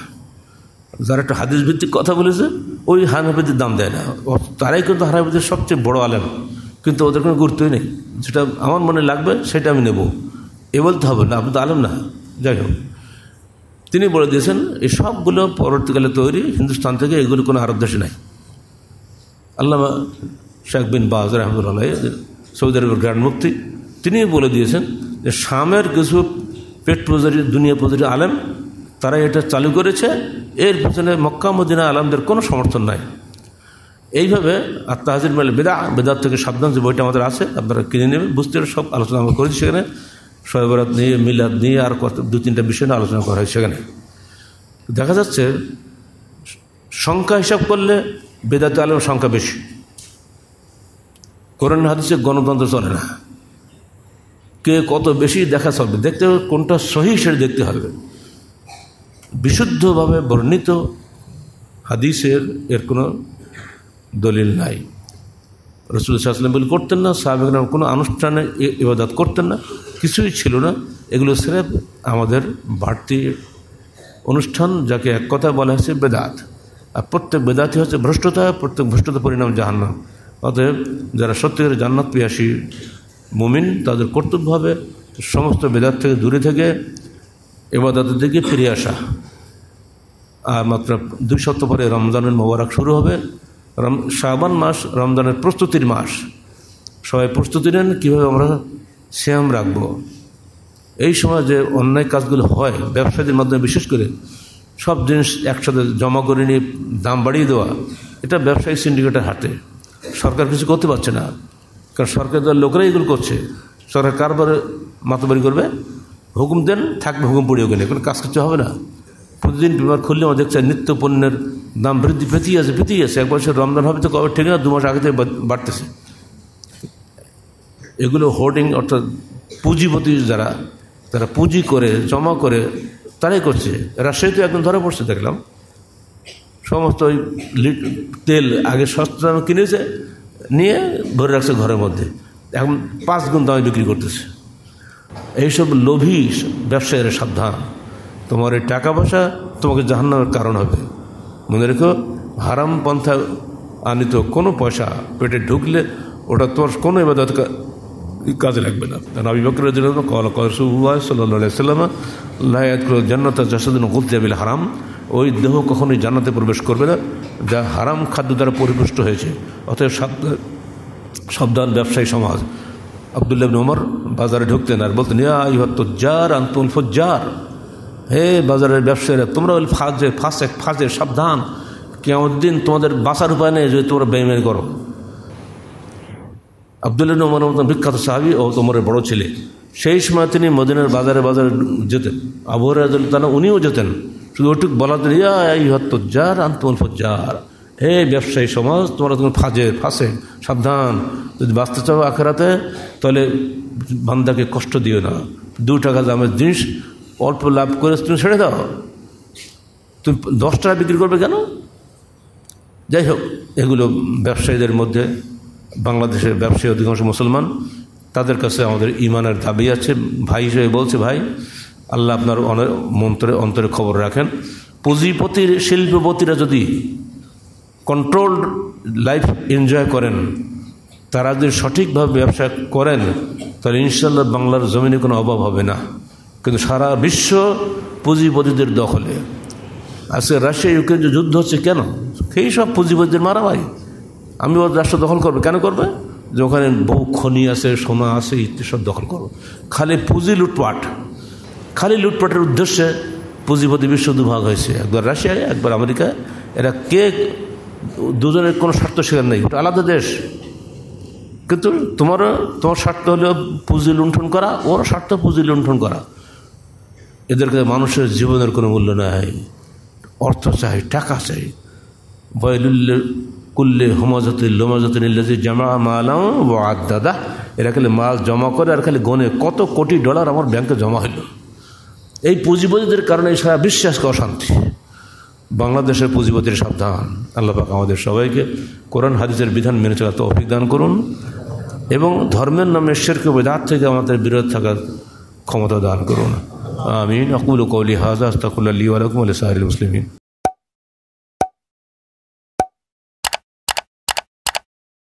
যারা একটা হাদিস ভিত্তিক কথা বলেছে ওই হানাফিদের দাম দেয় না তারাই কিন্তু হানাফিদের সবচেয়ে বড় আলেম কিন্তু ওদের কোনো গুরুত্বই নেই যেটা আমার মনে লাগবে সেটা আমি নেব এ বলতে হবে না আপনি তো আলেম না যাই হোক তিনি বলে দিয়েছেন এই সবগুলো পরবর্তীকালে তৈরি হিন্দুস্তান থেকে এগুলো কোনো আরব দেশে নাই আল্লাহ শেখ বিন বাজ রহমদুল্লাহ সৌদি আরবের গ্রান্ড মুক্তি তিনি বলে দিয়েছেন যে শামের কিছু পেট পূজারী দুনিয়া পূজারী আলেম তারা এটা চালু করেছে এর পিছনে মক্কা মদিনা আলমদের কোনো সমর্থন নাই এইভাবে আর তাহাজির মেলে বেদা বেদার থেকে সাবধান যে বইটা আমাদের আছে আপনারা কিনে নেবেন বুঝতে সব আলোচনা আমরা করেছি সেখানে সয়বরাত নিয়ে মিলাদ নিয়ে আর কত দু তিনটা বিষয় নিয়ে আলোচনা করা হয় সেখানে দেখা যাচ্ছে সংখ্যা হিসাব করলে বেদাত আলেম সংখ্যা বেশি করেন হাদিসে গণতন্ত্র চলে না কে কত বেশি দেখা চলবে দেখতে হবে কোনটা সহি সেটা দেখতে হবে বিশুদ্ধভাবে বর্ণিত হাদিসের এর কোনো দলিল নাই রসুল সাহসাল্লাম বলি করতেন না সাহাবেকরাম কোনো আনুষ্ঠানে ইবাদত করতেন না কিছুই ছিল না এগুলো স্রেফ আমাদের বাড়তি অনুষ্ঠান যাকে এক কথা বলা হয়েছে বেদাত আর প্রত্যেক বেদাতই হচ্ছে ভ্রষ্টতা প্রত্যেক ভ্রষ্টতা পরিণাম জাহান্নাম অতএব যারা সত্যিকার জান্নাত পিয়াসী মুমিন তাদের কর্তব্য হবে সমস্ত বেদাত থেকে দূরে থেকে এবাদাতের দিকে ফিরে আসা আর মাত্র দুই সপ্তাহ পরে রমজানের মোবারক শুরু হবে রম শাহবান মাস রমজানের প্রস্তুতির মাস সবাই প্রস্তুতি নেন কীভাবে আমরা শ্যাম রাখবো এই সময় যে অন্যায় কাজগুলো হয় ব্যবসায়ীদের মাধ্যমে বিশেষ করে সব জিনিস একসাথে জমা করে নিয়ে দাম বাড়িয়ে দেওয়া এটা ব্যবসায়ী সিন্ডিকেটের হাতে সরকার কিছু করতে পারছে না কারণ সরকার দলের লোকেরাই এগুলো করছে সরকার কারবারে মাতবারি করবে হুকুম দেন থাকবে হুকুম পড়িয়ে গেলে কোনো কাজ কিছু হবে না প্রতিদিন খুললে আমরা দেখছে নিত্য পণ্যের দাম বৃদ্ধি পেতেই আছে পেতেই আছে এক বছর রমজান হবে তো কবে ঠেকে না দু মাস আগে থেকে বাড়তেছে এগুলো হোর্ডিং অর্থাৎ পুঁজিপতি যারা তারা পুঁজি করে জমা করে তারাই করছে রাজশাহী তো একদম ধরে পড়ছে দেখলাম সমস্ত ওই তেল আগে সস্তা দামে কিনেছে নিয়ে ভরে রাখছে ঘরের মধ্যে এখন পাঁচ গুণ দামে বিক্রি করতেছে এইসব লোভী ব্যবসায়ীরা সাবধান তোমার এই টাকা পয়সা তোমাকে জাহান্নার কারণ হবে মনে রেখো হারাম পন্থা আনিত কোনো পয়সা পেটে ঢুকলে ওটা তোমার কোনো এবার কাজে লাগবে না রবি বকর কলসুল্লাহ সাল্লাহ সাল্লাম লায়াতকুল জান্নাত যশদিন গুদ্দাবিল হারাম ওই দেহ কখনোই জান্নাতে প্রবেশ করবে না যা হারাম খাদ্য দ্বারা পরিপুষ্ট হয়েছে অতএব সাবধান ব্যবসায়ী সমাজ আবদুল্লাহ ওমর বাজারে ঢুকতেন আর বলতেন ইয়া ইহত্ত জার আন্তুল ফজ্জার হে বাজারের ব্যবসায়ীরা তোমরা ওই ফাঁসে ফাঁসে ফাঁসে সাবধান কেমন দিন তোমাদের বাঁচার উপায় নেই যদি তোমরা বেমের করো আবদুল্লিন নোমার মতন বিখ্যাত সাহাবি ও তোমার বড় ছেলে সেই সময় তিনি মদিনের বাজারে বাজারে যেতেন আবহাওয়া উনিও যেতেন শুধু ওইটুক বলাতে ইহত্তজার যার হে ব্যবসায়ী সমাজ তোমরা তুমি ফাঁজে ফাঁসে সাবধান যদি বাঁচতে চাও আখেরাতে তাহলে বান্দাকে কষ্ট দিও না দু টাকা দামের জিনিস অল্প লাভ করে তুমি ছেড়ে দাও তুমি দশ টাকা বিক্রি করবে কেন যাই হোক এগুলো ব্যবসায়ীদের মধ্যে বাংলাদেশের ব্যবসায়ী অধিকাংশ মুসলমান তাদের কাছে আমাদের ইমানের দাবি আছে ভাই হিসেবে বলছে ভাই আল্লাহ আপনার মন্ত্রে অন্তরে খবর রাখেন পুঁজিপতির শিল্পপতিরা যদি কন্ট্রোলড লাইফ এনজয় করেন তারা যদি সঠিকভাবে ব্যবসা করেন তাহলে ইনশাল্লাহ বাংলার জমিনে কোনো অভাব হবে না কিন্তু সারা বিশ্ব পুঁজিপতিদের দখলে আজকে রাশিয়া ইউক্রেন যে যুদ্ধ হচ্ছে কেন সেই সব পুঁজিপতিদের ভাই আমি ওর রাষ্ট্র দখল করবে কেন করবে যে ওখানে বহু খনি আছে সোনা আছে ইত্যাদি সব দখল করবো খালি পুঁজি লুটপাট খালি লুটপাটের উদ্দেশ্যে পুঁজিপতি বিশ্ব দুভাগ হয়েছে একবার রাশিয়ায় একবার আমেরিকায় এরা কে দুজনের কোনো স্বার্থ সেখানে নেই আলাদা দেশ কিন্তু তোমার তোমার স্বার্থ হলো পুঁজি লুণ্ঠন করা ওর স্বার্থ পুঁজি লুণ্ঠন করা এদের কাছে মানুষের জীবনের কোনো মূল্য নাই অর্থ চাই টাকা চাই বয়লুল্লে কুল্লে হোমাজতে লোমাজতে যে জামা মালাম ও দাদা এরা খালি মাল জমা করে আর খালি গনে কত কোটি ডলার আমার ব্যাংকে জমা হইল এই পুঁজিপতিদের কারণে সারা বিশ্বাসকে অশান্তি বাংলাদেশের পুঁজিপতির সাবধান আল্লাপাক আমাদের সবাইকে কোরআন হাদিসের বিধান মেনে চলা তো অভিজ্ঞান করুন এবং ধর্মের নামে শেরকে বেদাত থেকে আমাদের বিরোধ থাকার ক্ষমতা দান করুন آمین اقول قولی حاضہ اسطل علی علکم علیہ سارم